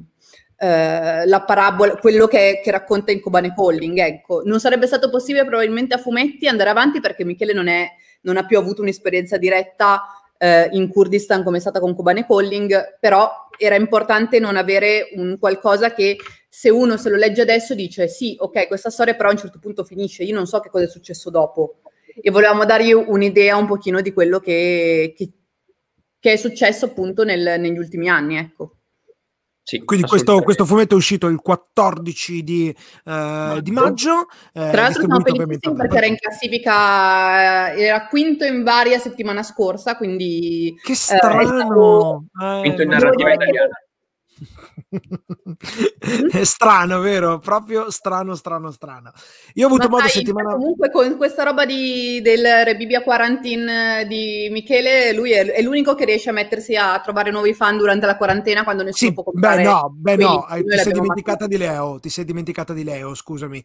la parabola, quello che, che racconta in Cobane Calling. Ecco, non sarebbe stato possibile probabilmente a fumetti andare avanti perché Michele non è non ha più avuto un'esperienza diretta eh, in Kurdistan come è stata con Kobane Calling, però era importante non avere un qualcosa che se uno se lo legge adesso dice sì, ok, questa storia però a un certo punto finisce, io non so che cosa è successo dopo. E volevamo dargli un'idea un pochino di quello che, che, che è successo appunto nel, negli ultimi anni, ecco. Sì, Quindi questo, questo, fumetto è uscito il 14 di, eh, di maggio. Eh, Tra l'altro sono felicissimo perché era in classifica, eh, era quinto in varia settimana scorsa, quindi... Che eh, strano! Eh, stato... Quinto in narrativa italiana. è strano, vero? Proprio strano, strano, strano. Io ho avuto Ma modo sai, settimana... Comunque con questa roba di, del Rebibia Quarantine eh, di Michele, lui è, è, l'unico che riesce a mettersi a trovare nuovi fan durante la quarantena quando nessuno sì, può comprare. Beh no, beh Quindi, no, ti sei dimenticata fatto. di Leo, ti sei dimenticata di Leo, scusami.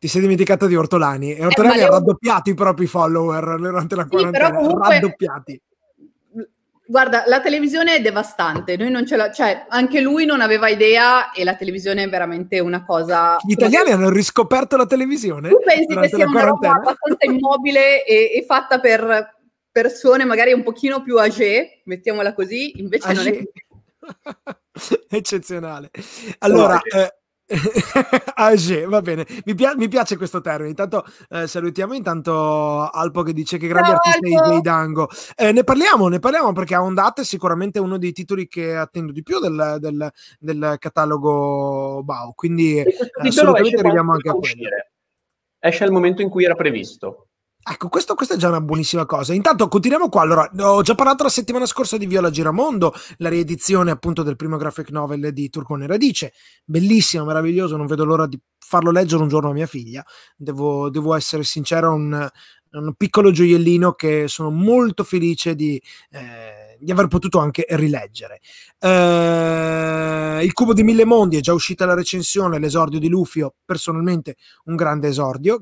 Ti sei dimenticata di Ortolani e eh, Ortolani eh, ha raddoppiato Leo... i propri follower durante la quarantena, sì, comunque... raddoppiati Guarda, la televisione è devastante, noi non ce la, cioè, anche lui non aveva idea e la televisione è veramente una cosa... Gli italiani hanno riscoperto la televisione? Tu pensi che sia una roba abbastanza immobile e, e fatta per persone magari un pochino più age, mettiamola così, invece agé. non è... Eccezionale. Allora, eh, Age, ah, va bene, mi, pi- mi, piace questo termine. Intanto eh, salutiamo intanto Alpo che dice che grande artista artisti Alpo. dei Dango. Eh, ne parliamo, ne parliamo perché a ondate è sicuramente uno dei titoli che attendo di più del, del, del catalogo Bau. Quindi eh, assolutamente arriviamo anche a quello. Uscire. Esce al momento in cui era previsto. Ecco, questo, questa è già una buonissima cosa. Intanto continuiamo qua. Allora, ho già parlato la settimana scorsa di Viola Giramondo, la riedizione appunto del primo graphic novel di Turcone Radice. Bellissimo, meraviglioso, non vedo l'ora di farlo leggere un giorno a mia figlia. Devo, devo essere sincero, un, un piccolo gioiellino che sono molto felice di, eh, di aver potuto anche rileggere. Eh, il Cubo di Mille Mondi è già uscita la recensione, l'esordio di Lufio, personalmente un grande esordio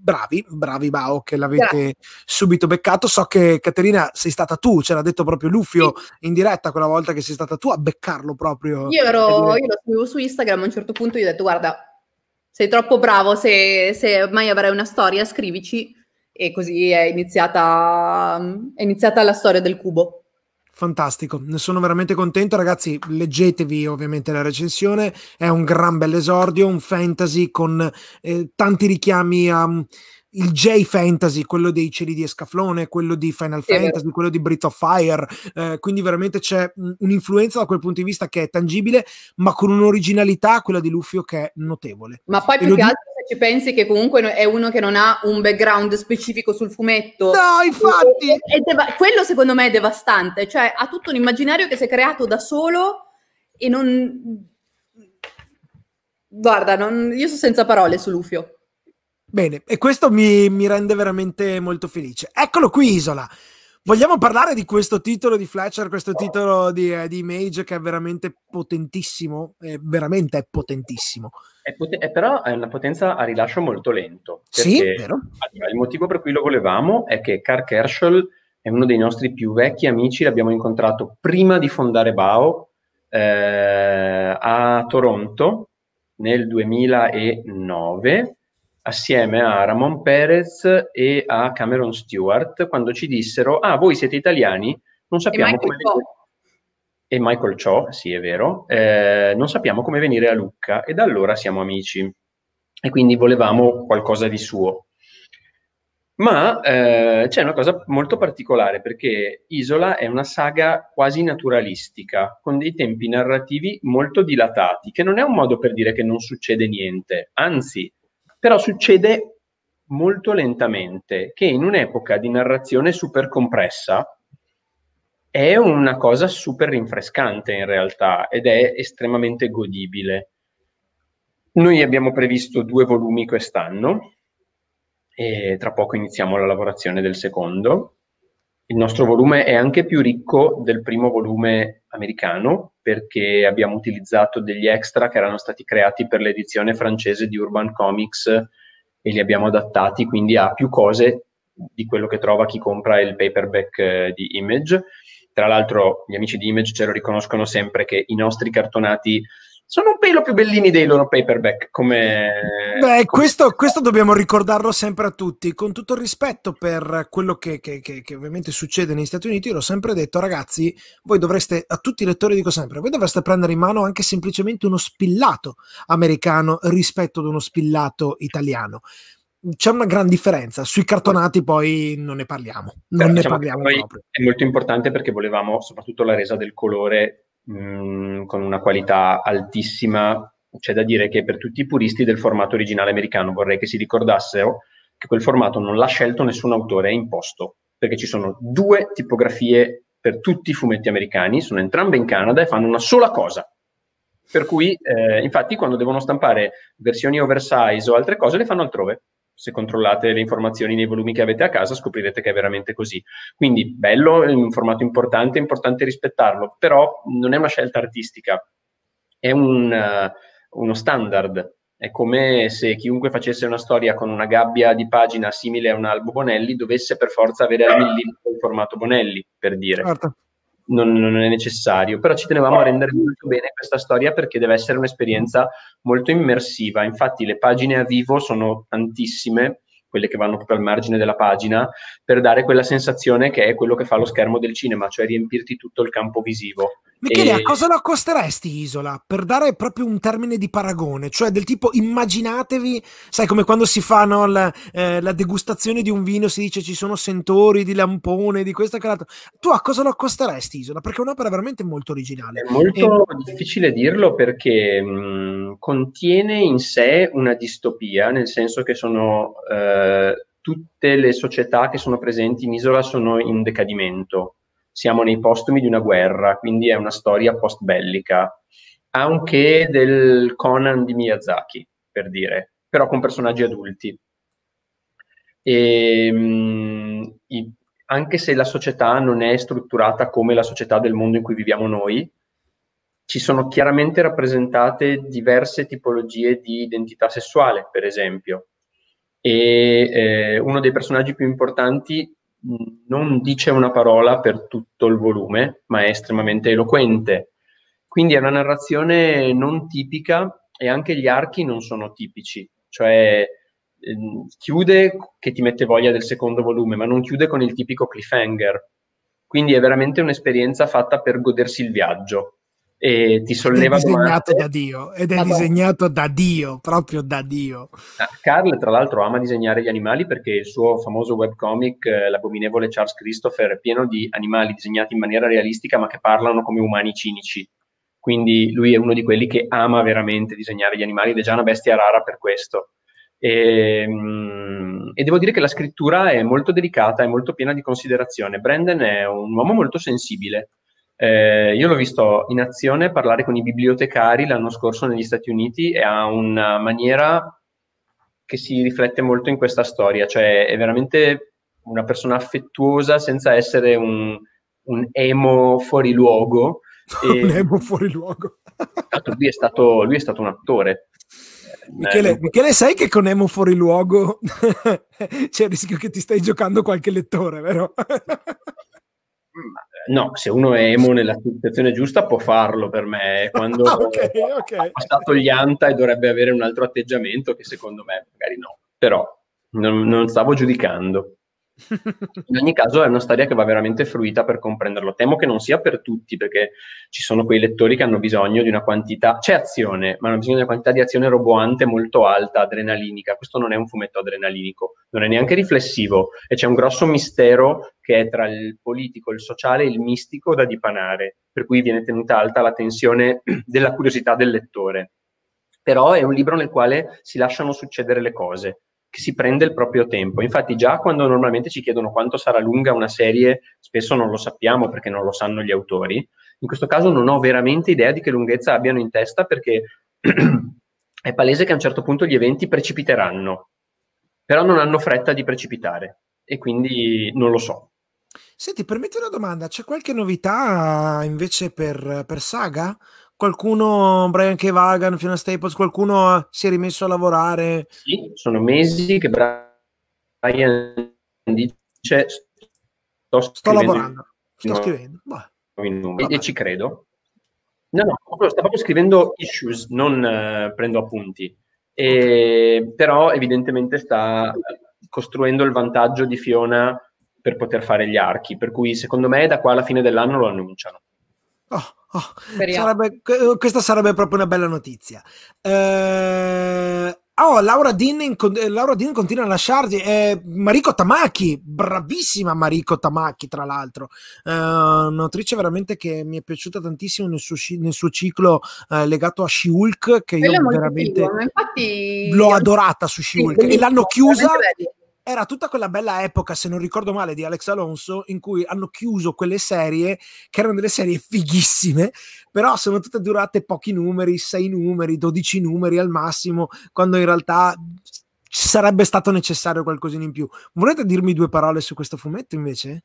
bravi, bravi Bao che l'avete yeah. subito beccato. So che Caterina sei stata tu, ce l'ha detto proprio Lufio sì. in diretta quella volta che sei stata tu a beccarlo proprio. Io, ero, io lo seguivo su Instagram, a un certo punto gli ho detto guarda, sei troppo bravo, se, se mai avrai una storia scrivici. E così è iniziata, è iniziata la storia del cubo fantastico, ne sono veramente contento. Ragazzi, leggetevi ovviamente la recensione, è un gran bell'esordio, un fantasy con eh, tanti richiami a... Um, il J-Fantasy, quello dei cieli di Escaflone, quello di Final sì, Fantasy, quello di Brit of Fire, eh, quindi veramente c'è un'influenza da quel punto di vista che è tangibile, ma con un'originalità, quella di Luffio, che è notevole. Ma poi e più che altro ci pensi che comunque è uno che non ha un background specifico sul fumetto. No, infatti! E, e deva- quello secondo me è devastante, cioè ha tutto un immaginario che si è creato da solo e non... Guarda, non... io sono senza parole su Lufio. Bene, e questo mi, mi rende veramente molto felice. Eccolo qui, Isola. Vogliamo parlare di questo titolo di Fletcher, questo oh. titolo di, eh, di Mage che è veramente potentissimo, è veramente è potentissimo. È poten- è però è eh, una potenza a rilascio molto lento. Perché, sì, vero. Allora, il motivo per cui lo volevamo è che Carl Kerschel è uno dei nostri più vecchi amici, l'abbiamo incontrato prima di fondare Bao eh, a Toronto nel 2009 assieme a Ramon Perez e a Cameron Stewart quando ci dissero ah voi siete italiani non sappiamo e come e Michael Cho, sì è vero, eh, non sappiamo come venire a Lucca e da allora siamo amici e quindi volevamo qualcosa di suo. Ma eh, c'è una cosa molto particolare perché Isola è una saga quasi naturalistica, con dei tempi narrativi molto dilatati, che non è un modo per dire che non succede niente, anzi però succede molto lentamente, che in un'epoca di narrazione super compressa è una cosa super rinfrescante in realtà ed è estremamente godibile. Noi abbiamo previsto due volumi quest'anno e tra poco iniziamo la lavorazione del secondo il nostro volume è anche più ricco del primo volume americano perché abbiamo utilizzato degli extra che erano stati creati per l'edizione francese di Urban Comics e li abbiamo adattati, quindi ha più cose di quello che trova chi compra il paperback eh, di Image. Tra l'altro gli amici di Image ce lo riconoscono sempre che i nostri cartonati sono un pelo più bellini dei loro paperback. Come... Beh, come... Questo, questo, dobbiamo ricordarlo sempre a tutti, con tutto il rispetto per quello che, che, che, che ovviamente succede negli Stati Uniti. Io l'ho sempre detto, ragazzi, voi dovreste, a tutti i lettori dico sempre, voi dovreste prendere in mano anche semplicemente uno spillato americano rispetto ad uno spillato italiano c'è una gran differenza. Sui cartonati poi non ne parliamo. Non Però, ne diciamo parliamo È molto importante perché volevamo soprattutto la resa del colore Mm, con una qualità altissima. C'è da dire che per tutti i puristi del formato originale americano vorrei che si ricordassero che quel formato non l'ha scelto nessun autore, è imposto, perché ci sono due tipografie per tutti i fumetti americani, sono entrambe in Canada e fanno una sola cosa. Per cui, eh, infatti, quando devono stampare versioni oversize o altre cose, le fanno altrove se controllate le informazioni nei volumi che avete a casa scoprirete che è veramente così. Quindi bello, è un formato importante, è importante rispettarlo, però non è una scelta artistica, è un, uh, uno standard. È come se chiunque facesse una storia con una gabbia di pagina simile a un albo Bonelli dovesse per forza avere al millimetro il formato Bonelli, per dire. Certo non, non, è necessario, però ci tenevamo a rendere molto bene questa storia perché deve essere un'esperienza molto immersiva, infatti le pagine a vivo sono tantissime, quelle che vanno proprio al margine della pagina, per dare quella sensazione che è quello che fa lo schermo del cinema, cioè riempirti tutto il campo visivo. Michele, e... a cosa lo costeresti Isola? Per dare proprio un termine di paragone, cioè del tipo immaginatevi, sai come quando si fa no, la, eh, la, degustazione di un vino, si dice ci sono sentori di lampone, di questo e quell'altro. Tu a cosa lo costeresti Isola? Perché è un'opera veramente molto originale. È molto e... Ehm, difficile dirlo perché mh, mm, contiene in sé una distopia, nel senso che sono... Eh, tutte le società che sono presenti in isola sono in decadimento, siamo nei postumi di una guerra, quindi è una storia post bellica, anche del Conan di Miyazaki, per dire, però con personaggi adulti. E, ehm, mh, i, anche se la società non è strutturata come la società del mondo in cui viviamo noi, ci sono chiaramente rappresentate diverse tipologie di identità sessuale, per esempio. E eh, uno dei personaggi più importanti non dice una parola per tutto il volume, ma è estremamente eloquente. Quindi è una narrazione non tipica e anche gli archi non sono tipici, cioè ehm, chiude che ti mette voglia del secondo volume, ma non chiude con il tipico cliffhanger. Quindi è veramente un'esperienza fatta per godersi il viaggio e ti solleva è disegnato domande. da Dio ed è Madonna. disegnato da Dio, proprio da Dio. Ah, Carl, tra l'altro, ama disegnare gli animali perché il suo famoso webcomic, eh, l'abominevole Charles Christopher, è pieno di animali disegnati in maniera realistica ma che parlano come umani cinici. Quindi lui è uno di quelli che ama veramente disegnare gli animali ed è già una bestia rara per questo. E, ehm, e, devo dire che la scrittura è molto delicata, e molto piena di considerazione. Brandon è un uomo molto sensibile eh, io l'ho visto in azione parlare con i bibliotecari l'anno scorso negli Stati Uniti e ha una maniera che si riflette molto in questa storia, cioè è veramente una persona affettuosa senza essere un, un emo fuori luogo. E... un emo fuori luogo. lui, è stato, lui è stato un attore, eh, Michele, eh, Michele, sai che con Emo fuori luogo c'è il rischio che ti stai giocando qualche lettore, vero? No, se uno è emo nella situazione giusta può farlo per me. Quando ah, okay, okay. ha passato gli anta e dovrebbe avere un altro atteggiamento che secondo me magari no. Però non, non stavo giudicando. In ogni caso è una storia che va veramente fruita per comprenderlo. Temo che non sia per tutti, perché ci sono quei lettori che hanno bisogno di una quantità, c'è azione, ma hanno bisogno di una quantità di azione roboante molto alta, adrenalinica. Questo non è un fumetto adrenalinico, non è neanche riflessivo e c'è un grosso mistero che è tra il politico, il sociale e il mistico da dipanare, per cui viene tenuta alta la tensione della curiosità del lettore. Però è un libro nel quale si lasciano succedere le cose che si prende il proprio tempo. Infatti già quando normalmente ci chiedono quanto sarà lunga una serie, spesso non lo sappiamo perché non lo sanno gli autori. In questo caso non ho veramente idea di che lunghezza abbiano in testa perché è palese che a un certo punto gli eventi precipiteranno, però non hanno fretta di precipitare e quindi non lo so. Senti, permetti una domanda, c'è qualche novità invece per, per Saga? qualcuno, Brian K. Vagan, Fiona Staples, qualcuno eh, si è rimesso a lavorare? Sì, sono mesi che Brian dice sto, sto lavorando, sto scrivendo. E, e, ci credo. No, no, sta proprio scrivendo issues, non eh, prendo appunti. E, però evidentemente sta eh, costruendo il vantaggio di Fiona per poter fare gli archi, per cui secondo me da qua alla fine dell'anno lo annunciano. Oh, oh, sarebbe, eh, questa sarebbe proprio una bella notizia. Eh, oh, Laura Dean, eh, Laura Dean continua a lasciarti. Eh, Mariko Tamaki, bravissima Mariko Tamaki, tra l'altro. Eh, un'autrice veramente che mi è piaciuta tantissimo nel suo, nel suo ciclo eh, legato a She-Hulk, che Quello io veramente infatti... l'ho adorata su She-Hulk. Sì, e l'hanno chiusa era tutta quella bella epoca, se non ricordo male, di Alex Alonso, in cui hanno chiuso quelle serie che erano delle serie fighissime, però sono tutte durate pochi numeri, 6 numeri, 12 numeri al massimo, quando in realtà sarebbe stato necessario qualcosina in più. Volete dirmi due parole su questo fumetto invece?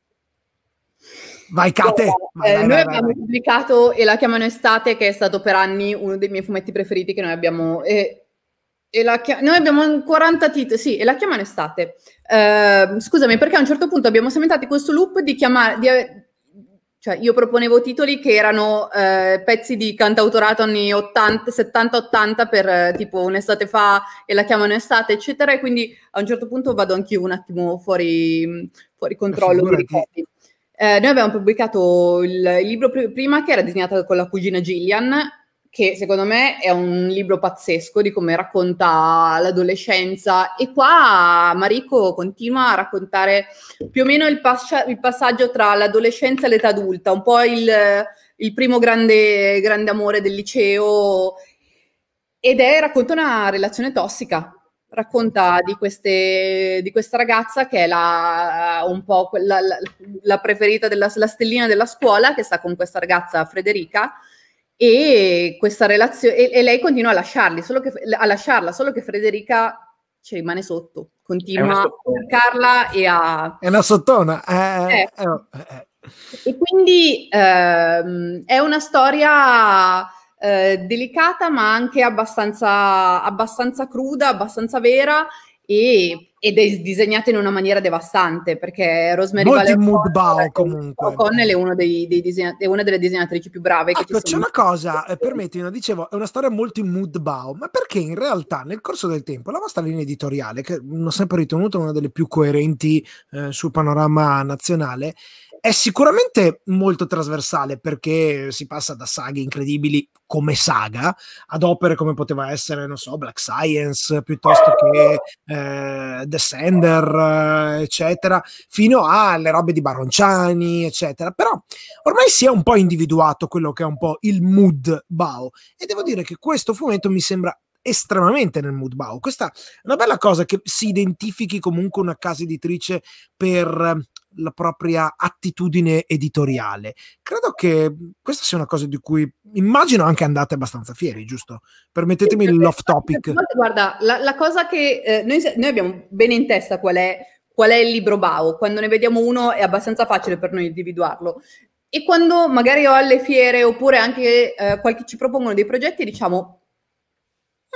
Vai Kate! eh, vai, noi vai, abbiamo pubblicato E la chiamano estate, che è stato per anni uno dei miei fumetti preferiti che noi abbiamo... Eh, e la chia- Noi abbiamo 40 titoli, sì, e la chiamano estate. Uh, scusami, perché a un certo punto abbiamo sementato questo loop di chiamare... Di ave- cioè, io proponevo titoli che erano uh, pezzi di cantautorato anni 80, 70-80 per uh, tipo un'estate fa e la chiamano estate, eccetera. E quindi a un certo punto vado anch'io un attimo fuori, fuori controllo. Eh, noi abbiamo pubblicato il, il libro pr- prima che era disegnato con la cugina Gillian che secondo me è un libro pazzesco di come racconta l'adolescenza e qua Mariko continua a raccontare più o meno il, pas- il passaggio tra l'adolescenza e l'età adulta, un po' il, il primo grande, grande amore del liceo ed è, racconta una relazione tossica, racconta di, queste, di, questa ragazza che è la, un po' quella, la, la preferita della la stellina della scuola, che sta con questa ragazza Federica e questa relazione e, e, lei continua a lasciarli, solo che, a lasciarla, solo che Frederica ci rimane sotto, continua a cercarla e a... È una sottona. Eh, eh. Eh. eh, eh. E quindi ehm, è una storia eh, delicata ma anche abbastanza, abbastanza cruda, abbastanza vera e ed è disegnata in una maniera devastante perché Rosemary Molti Valer mood bow comunque O'Connell è uno dei, dei disegna- è una delle disegnatrici più brave ecco, che ci ecco, c'è una cosa, eh, permettimi, dicevo, è una storia molto in mood bow, ma perché in realtà nel corso del tempo la vostra linea editoriale, che non ho sempre ritenuto una delle più coerenti eh, sul panorama nazionale, è sicuramente molto trasversale perché si passa da saghe incredibili come saga ad opere come poteva essere, non so, Black Science piuttosto che eh, Descender, eccetera, fino alle robe di Baronciani, eccetera. Però ormai si è un po' individuato quello che è un po' il mood Bao e devo dire che questo fumetto mi sembra estremamente nel mood Bao. Questa è una bella cosa che si identifichi comunque una casa editrice per la propria attitudine editoriale. Credo che questa sia una cosa di cui immagino anche andate abbastanza fieri, giusto? Permettetemi sì, l'off topic. Guarda, la, la cosa che eh, noi, noi, abbiamo bene in testa qual è, qual è il libro Bao, quando ne vediamo uno è abbastanza facile per noi individuarlo. E quando magari ho alle fiere oppure anche eh, qualche ci propongono dei progetti, diciamo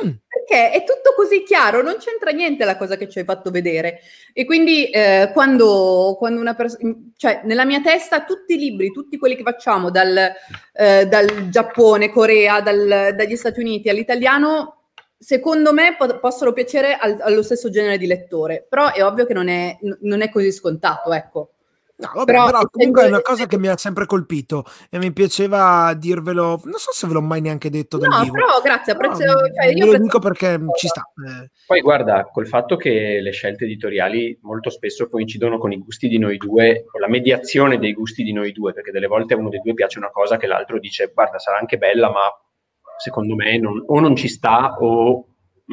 Mm. Perché è tutto così chiaro, non c'entra niente la cosa che ci hai fatto vedere. E quindi eh, quando, quando, una persona, mm, cioè nella mia testa tutti i libri, tutti quelli che facciamo dal, eh, dal Giappone, Corea, dal, dagli Stati Uniti all'italiano, secondo me po- possono piacere al- allo stesso genere di lettore, però è ovvio che non è, n- non è così scontato, ecco. No, vabbè, però, però comunque è una cosa che mi ha sempre colpito e mi piaceva dirvelo. Non so se ve l'ho mai neanche detto no, vivo. però grazie, apprezzo. No, cioè, io lo dico perché ci sta. Eh. Poi guarda, col fatto che le scelte editoriali molto spesso coincidono con i gusti di noi due, con la mediazione dei gusti di noi due, perché delle volte uno dei due piace una cosa che l'altro dice guarda, sarà anche bella, ma secondo me non, o non ci sta o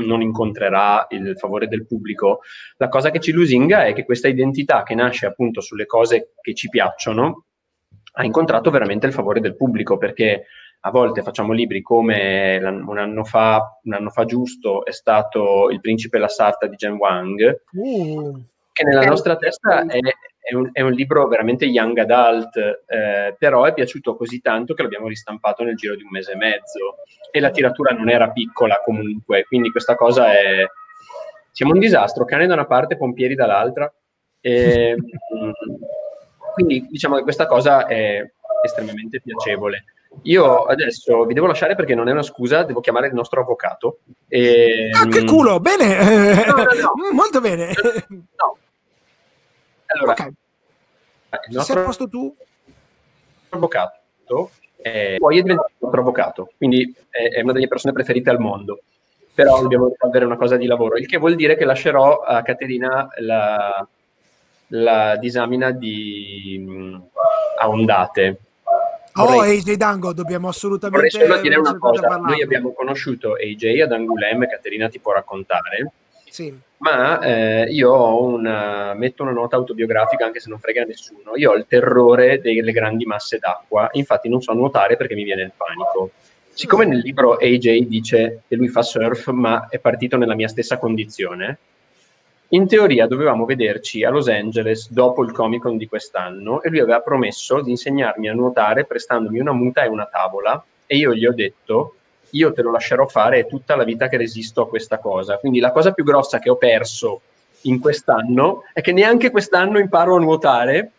non incontrerà il favore del pubblico. La cosa che ci lusinga è che questa identità che nasce appunto sulle cose che ci piacciono ha incontrato veramente il favore del pubblico perché a volte facciamo libri come un anno fa, un anno fa giusto è stato Il principe e la sarta di Gen Wang, mm. che nella nostra testa è, è un, è un, libro veramente young adult, eh, però è piaciuto così tanto che l'abbiamo ristampato nel giro di un mese e mezzo e la tiratura non era piccola comunque, quindi questa cosa è... Siamo un disastro, cane da una parte, pompieri dall'altra. E, mm, quindi diciamo che questa cosa è estremamente piacevole. Io adesso vi devo lasciare perché non è una scusa, devo chiamare il nostro avvocato. E... Ah, che mm, culo! Bene! No, no, no. Molto bene! No, allora, ok. Eh, nostro... Sei a posto tu? Avvocato. Eh, poi è diventato un nostro avvocato, quindi è, una delle persone preferite al mondo. Però dobbiamo avere una cosa di lavoro, il che vuol dire che lascerò a Caterina la, la disamina di mm, a ondate. Oh, vorrei, oh, AJ Dango, dobbiamo assolutamente... Vorrei solo dire una cosa, noi abbiamo conosciuto AJ ad Angoulême, Caterina ti può raccontare, sì. Ma eh, io ho una, metto una nota autobiografica anche se non frega nessuno. Io ho il terrore delle grandi masse d'acqua, infatti non so nuotare perché mi viene il panico. Siccome nel libro AJ dice che lui fa surf ma è partito nella mia stessa condizione, in teoria dovevamo vederci a Los Angeles dopo il Comic Con di quest'anno e lui aveva promesso di insegnarmi a nuotare prestandomi una muta e una tavola e io gli ho detto io te lo lascerò fare, tutta la vita che resisto a questa cosa. Quindi la cosa più grossa che ho perso in quest'anno è che neanche quest'anno imparo a nuotare.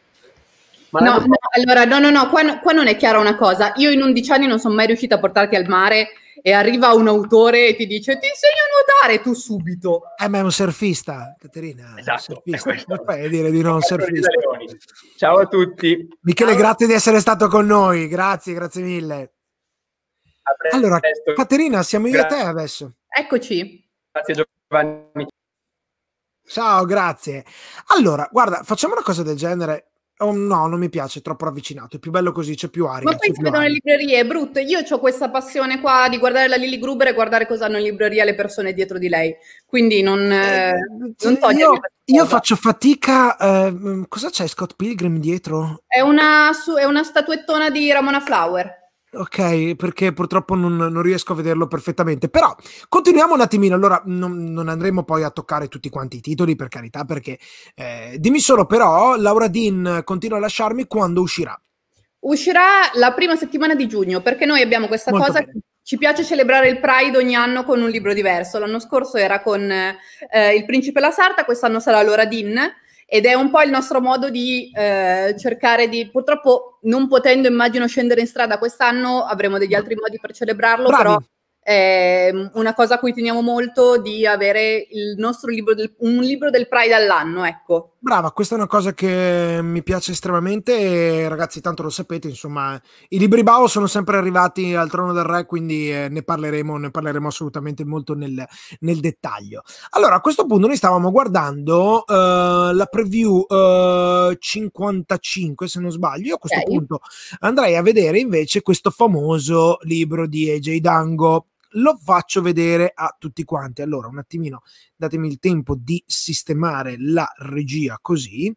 Ma no, no, allora, no, no, no, qua, qua non è chiara una cosa. Io in 11 anni non sono mai riuscita a portarti al mare e arriva un autore e ti dice ti insegno a nuotare tu subito. Eh, ma è un surfista, Caterina. Esatto, surfista. fai dire di non surfista. Ciao a tutti. Michele, Ciao. grazie di essere stato con noi. Grazie, grazie mille. Allora, presto. Caterina, siamo io e te adesso. Eccoci. Grazie Giovanni. Ciao, grazie. Allora, guarda, facciamo una cosa del genere. Oh, no, non mi piace, è troppo ravvicinato. È più bello così, c'è più aria. Ma poi si vedono le librerie, è brutto. Io ho questa passione qua di guardare la Lily Gruber e guardare cosa hanno in libreria le persone dietro di lei. Quindi non, eh, eh non io, io, faccio fatica. Eh, cosa c'è Scott Pilgrim dietro? È una, su, è una statuettona di Ramona Flower. Ok, perché purtroppo non, non, riesco a vederlo perfettamente. Però continuiamo un attimino. Allora, non, non, andremo poi a toccare tutti quanti i titoli, per carità, perché eh, dimmi solo, però, Laura Dean continua a lasciarmi quando uscirà. Uscirà la prima settimana di giugno, perché noi abbiamo questa Molto cosa. Bene. ci piace celebrare il Pride ogni anno con un libro diverso. L'anno scorso era con eh, Il Principe e la Sarta, quest'anno sarà Laura Dean ed è un po' il nostro modo di eh, cercare di, purtroppo non potendo immagino scendere in strada quest'anno, avremo degli altri modi per celebrarlo, Bravi. però è ehm, una cosa a cui teniamo molto di avere il nostro libro, del, un libro del Pride all'anno, ecco, Brava, questa è una cosa che mi piace estremamente e ragazzi tanto lo sapete, insomma, i libri Bao sono sempre arrivati al trono del re, quindi eh, ne, parleremo, ne parleremo assolutamente molto nel, nel, dettaglio. Allora, a questo punto noi stavamo guardando uh, la preview uh, eh, 55, se non sbaglio, io a questo okay. punto andrei a vedere invece questo famoso libro di AJ Dango lo faccio vedere a tutti quanti. Allora, un attimino, datemi il tempo di sistemare la regia così.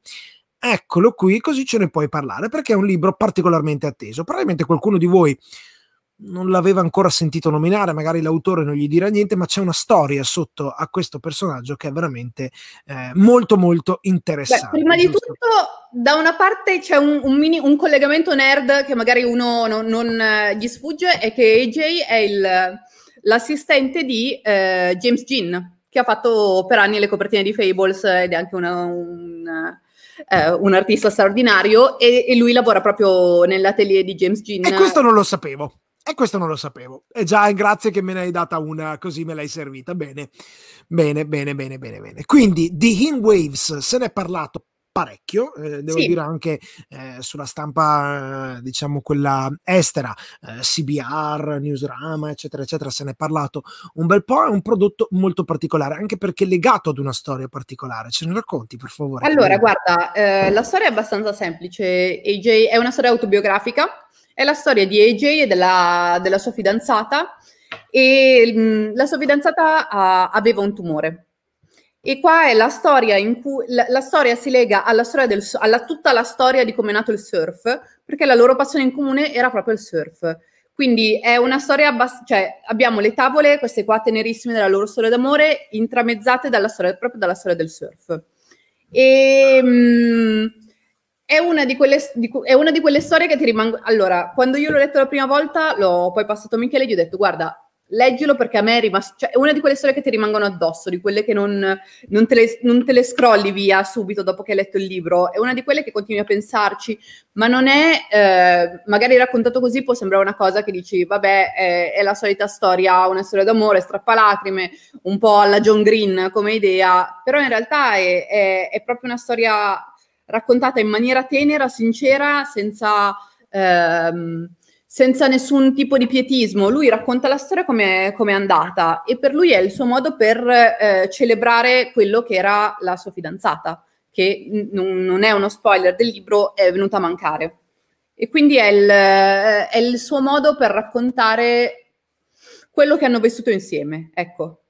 Eccolo qui, così ce ne puoi parlare, perché è un libro particolarmente atteso. Probabilmente qualcuno di voi non l'aveva ancora sentito nominare, magari l'autore non gli dirà niente, ma c'è una storia sotto a questo personaggio che è veramente eh, molto molto interessante. Beh, prima giusto? di tutto, da una parte c'è un, un, mini, un collegamento nerd che magari uno non, non, eh, gli sfugge, è che AJ è il l'assistente di eh, James Ginn, che ha fatto per anni le copertine di Fables ed è anche una, un, eh, un, artista straordinario e, e, lui lavora proprio nell'atelier di James Ginn. E questo non lo sapevo. E questo non lo sapevo. E già grazie che me ne hai data una, così me l'hai servita. Bene, bene, bene, bene, bene, bene. Quindi di In Waves se ne è parlato parecchio, eh, devo sì. dire anche eh, sulla stampa, eh, diciamo quella estera, eh, CBR, Newsrama, eccetera, eccetera, se ne è parlato un bel po'. È un prodotto molto particolare, anche perché legato ad una storia particolare. Ce ne racconti, per favore? Allora, guarda, eh, la storia è abbastanza semplice. AJ è una storia autobiografica, è la storia di AJ e della, della sua fidanzata. E mh, mm, la sua fidanzata a, ah, aveva un tumore e qua è la storia in cui la, la storia si lega alla storia del alla tutta la storia di come è nato il surf, perché la loro passione in comune era proprio il surf. Quindi è una storia abbastanza, cioè abbiamo le tavole, queste qua tenerissime della loro storia d'amore, intramezzate dalla storia, proprio dalla storia del surf. E ehm, mh, è, una di quelle, di, è una di quelle storie che ti rimangono. Allora, quando io l'ho letto la prima volta, l'ho poi passato a Michele e gli ho detto, guarda, leggilo perché a me è rimasto, cioè è una di quelle storie che ti rimangono addosso, di quelle che non, non, te le, non, te le, scrolli via subito dopo che hai letto il libro, è una di quelle che continui a pensarci, ma non è, eh, magari raccontato così può sembrare una cosa che dici, vabbè, è, è la solita storia, una storia d'amore, strappalacrime, un po' alla John Green come idea, però in realtà è, è, è proprio una storia raccontata in maniera tenera, sincera, senza... Ehm, senza nessun tipo di pietismo. Lui racconta la storia come è andata e per lui è il suo modo per eh, celebrare quello che era la sua fidanzata, che n- non è uno spoiler del libro, è venuta a mancare. E quindi è il, è il suo modo per raccontare quello che hanno vissuto insieme. Ecco,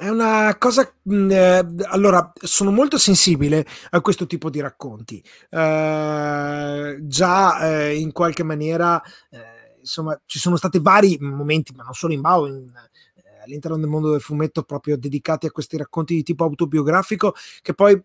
è una cosa. Mh, mm, eh, allora, sono molto sensibile a questo tipo di racconti. Eh, già eh, in qualche maniera, eh, insomma, ci sono stati vari momenti, ma non solo in Bao, in, eh, all'interno del mondo del fumetto, proprio dedicati a questi racconti di tipo autobiografico, che poi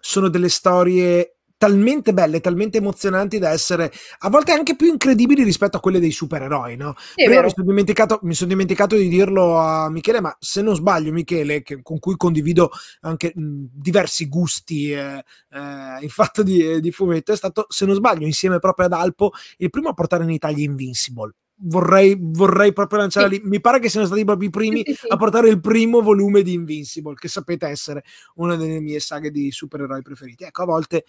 sono delle storie talmente belle, talmente emozionanti da essere a volte anche più incredibili rispetto a quelle dei supereroi, no? Sì, mi sono, dimenticato, mi sono dimenticato di dirlo a Michele, ma se non sbaglio Michele, che, con cui condivido anche mh, diversi gusti eh, eh, in fatto di, eh, di fumetto, è stato, se non sbaglio, insieme proprio ad Alpo, il primo a portare in Italia Invincible. Vorrei, vorrei, proprio lanciare sì. lì. Mi pare che siano stati proprio i primi sì, sì, a portare il primo volume di Invincible, che sapete essere una delle mie saghe di supereroi preferiti. Ecco, a volte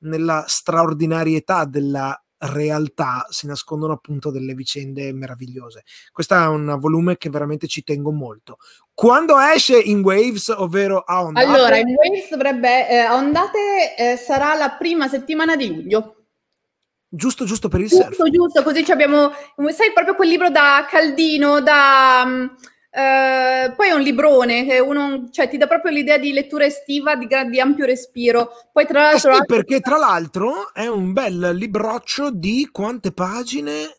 nella straordinarietà della realtà si nascondono appunto delle vicende meravigliose. Questo è un volume che veramente ci tengo molto. Quando esce in Waves, ovvero a ondate? Allora, in Waves dovrebbe, eh, a ondate eh, sarà la prima settimana di luglio. Giusto, giusto per il giusto, surf. Giusto, così abbiamo, sai, proprio quel libro da caldino, da... Mm, eh, poi è un librone che uno, cioè, ti dà proprio l'idea di lettura estiva di, di ampio respiro. Poi, tra eh l'altro, eh sì, perché tra l'altro è un bel libroccio di quante pagine?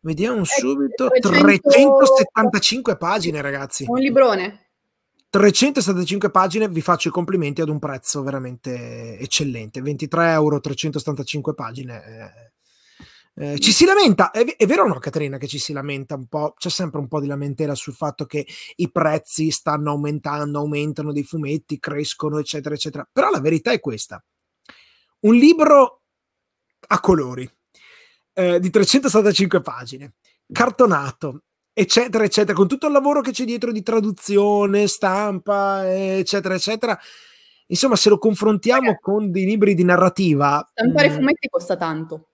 Vediamo eh, subito: 375 pagine, ragazzi. Un librone. 375 pagine, vi faccio i complimenti ad un prezzo veramente eccellente. 23 euro, 375 pagine. Eh eh, ci si lamenta, è, è vero o no Caterina che ci si lamenta un po', c'è sempre un po' di lamentela sul fatto che i prezzi stanno aumentando, aumentano dei fumetti, crescono, eccetera, eccetera. Però la verità è questa. Un libro a colori, eh, di 375 pagine, cartonato, eccetera, eccetera, con tutto il lavoro che c'è dietro di traduzione, stampa, eccetera, eccetera. Insomma, se lo confrontiamo con dei libri di narrativa... Stampare ehm... fumetti costa tanto.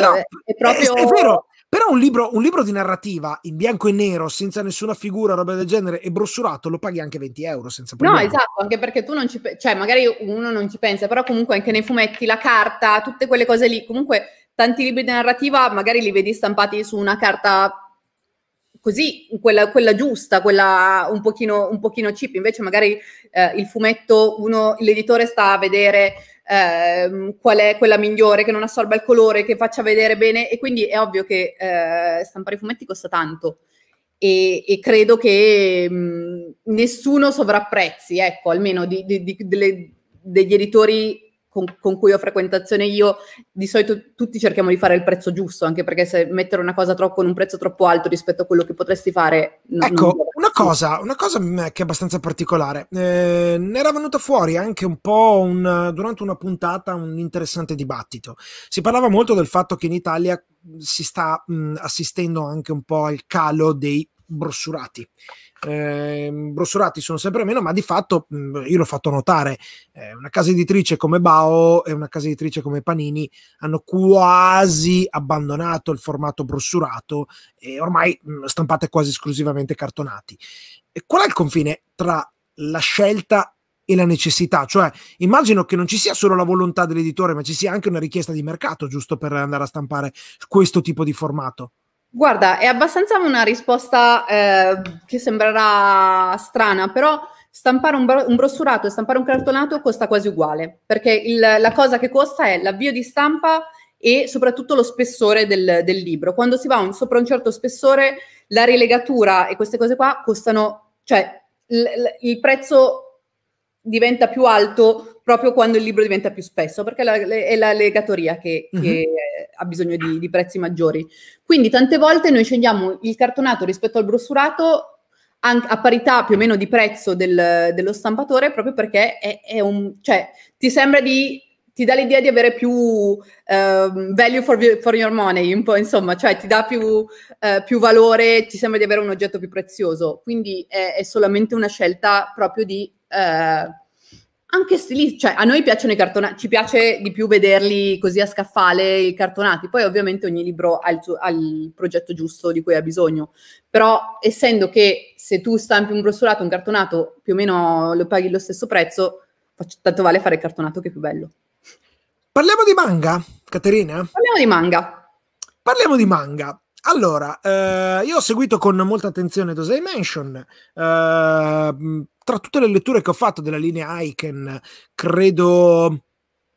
Però è, è proprio... È, è vero, però un libro, un libro, di narrativa in bianco e nero, senza nessuna figura, roba del genere, e brossurato, lo paghi anche 20 euro senza problemi. No, esatto, anche perché tu non ci... pensi, cioè, magari uno non ci pensa, però comunque anche nei fumetti, la carta, tutte quelle cose lì, comunque tanti libri di narrativa magari li vedi stampati su una carta così, quella, quella giusta, quella un pochino, un pochino cheap, invece magari eh, il fumetto, uno, l'editore sta a vedere Ehm, qual è quella migliore, che non assorba il colore, che faccia vedere bene e quindi è ovvio che eh, stampare i fumetti costa tanto. E, e credo che mh, mm, nessuno sovrapprezzi, ecco, almeno di, di, di, delle, degli editori con, con, cui ho frequentazione io, di solito tutti cerchiamo di fare il prezzo giusto, anche perché se mettere una cosa troppo, con un prezzo troppo alto rispetto a quello che potresti fare... No, ecco, non... una, cosa, una cosa mm, che è abbastanza particolare, eh, ne era venuta fuori anche un po' un, durante una puntata un interessante dibattito. Si parlava molto del fatto che in Italia mm, si sta mh, mm, assistendo anche un po' al calo dei brossurati eh, brussurati sono sempre meno, ma di fatto mm, io l'ho fatto notare, eh, una casa editrice come Bao e una casa editrice come Panini hanno quasi abbandonato il formato brossurato e ormai mh, mm, stampate quasi esclusivamente cartonati. E qual è il confine tra la scelta e la necessità, cioè immagino che non ci sia solo la volontà dell'editore, ma ci sia anche una richiesta di mercato giusto per andare a stampare questo tipo di formato. Guarda, è abbastanza una risposta eh, che sembrerà strana, però stampare un, bro- un, brossurato e stampare un cartonato costa quasi uguale, perché il, la cosa che costa è l'avvio di stampa e soprattutto lo spessore del, del libro. Quando si va un, sopra un certo spessore, la rilegatura e queste cose qua costano, cioè l, l, il prezzo diventa più alto proprio quando il libro diventa più spesso, perché la, le, è la legatoria che, mhm. che mm-hmm. ha bisogno di, di, prezzi maggiori. Quindi tante volte noi scendiamo il cartonato rispetto al brossurato a parità più o meno di prezzo del, dello stampatore, proprio perché è, è un, cioè, ti sembra di ti dà l'idea di avere più uh, value for, for, your money, un po' insomma, cioè ti dà più, uh, più, valore, ti sembra di avere un oggetto più prezioso. Quindi è, è solamente una scelta proprio di uh, anche se lì, cioè a noi piacciono i cartonati, ci piace di più vederli così a scaffale, i cartonati, poi ovviamente ogni libro ha il, suo, ha il progetto giusto di cui ha bisogno, però essendo che se tu stampi un brossolato, un cartonato, più o meno lo paghi lo stesso prezzo, tanto vale fare il cartonato che è più bello. Parliamo di manga, Caterina? Parliamo di manga. Parliamo di manga. Allora, eh, io ho seguito con molta attenzione Dosei Mansion. Eh, mm, tra tutte le letture che ho fatto della linea Aiken, credo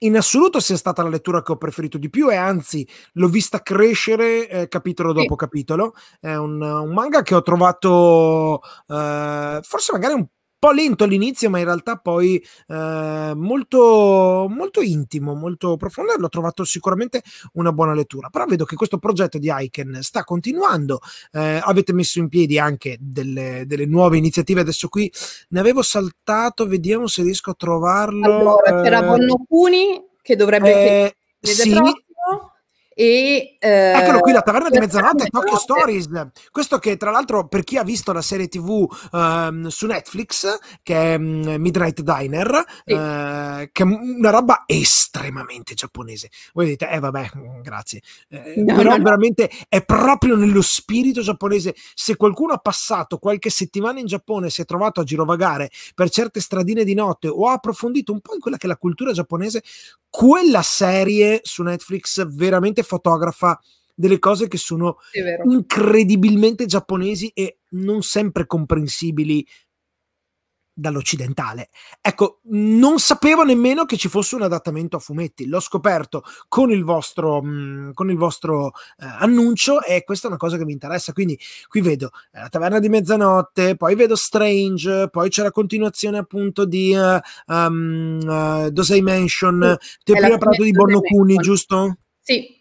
in assoluto sia stata la lettura che ho preferito di più e anzi l'ho vista crescere eh, capitolo dopo sì. capitolo. È un, un, manga che ho trovato eh, forse magari un po' lento all'inizio, ma in realtà poi eh, molto, molto intimo, molto profondo. L'ho trovato sicuramente una buona lettura. Però vedo che questo progetto di Iken sta continuando. Eh, avete messo in piedi anche delle, delle, nuove iniziative. Adesso qui ne avevo saltato, vediamo se riesco a trovarlo. Allora, c'era eh, Bonnocuni che dovrebbe... Eh, sì, e, uh, Eccolo qui, la taverna di mezzanotte, Tokyo Stories. Questo che tra l'altro per chi ha visto la serie tv um, ehm, su Netflix, che è um, Midnight Diner, sì. uh, che è una roba estremamente giapponese. Voi dite, eh vabbè, mm, grazie. Eh, no, però no, no. veramente è proprio nello spirito giapponese. Se qualcuno ha passato qualche settimana in Giappone, si è trovato a girovagare per certe stradine di notte o ha approfondito un po' in quella che è la cultura giapponese, quella serie su Netflix veramente fotografa delle cose che sono incredibilmente giapponesi e non sempre comprensibili dall'occidentale. Ecco, non sapevo nemmeno che ci fosse un adattamento a fumetti, l'ho scoperto con il vostro, mh, mm, con il vostro eh, annuncio e questa è una cosa che mi interessa, quindi qui vedo eh, la taverna di mezzanotte, poi vedo Strange, poi c'è la continuazione appunto di uh, um, uh, Dosei Mansion, sì, ti ho prima parlato di Borno Cuni, giusto? Sì,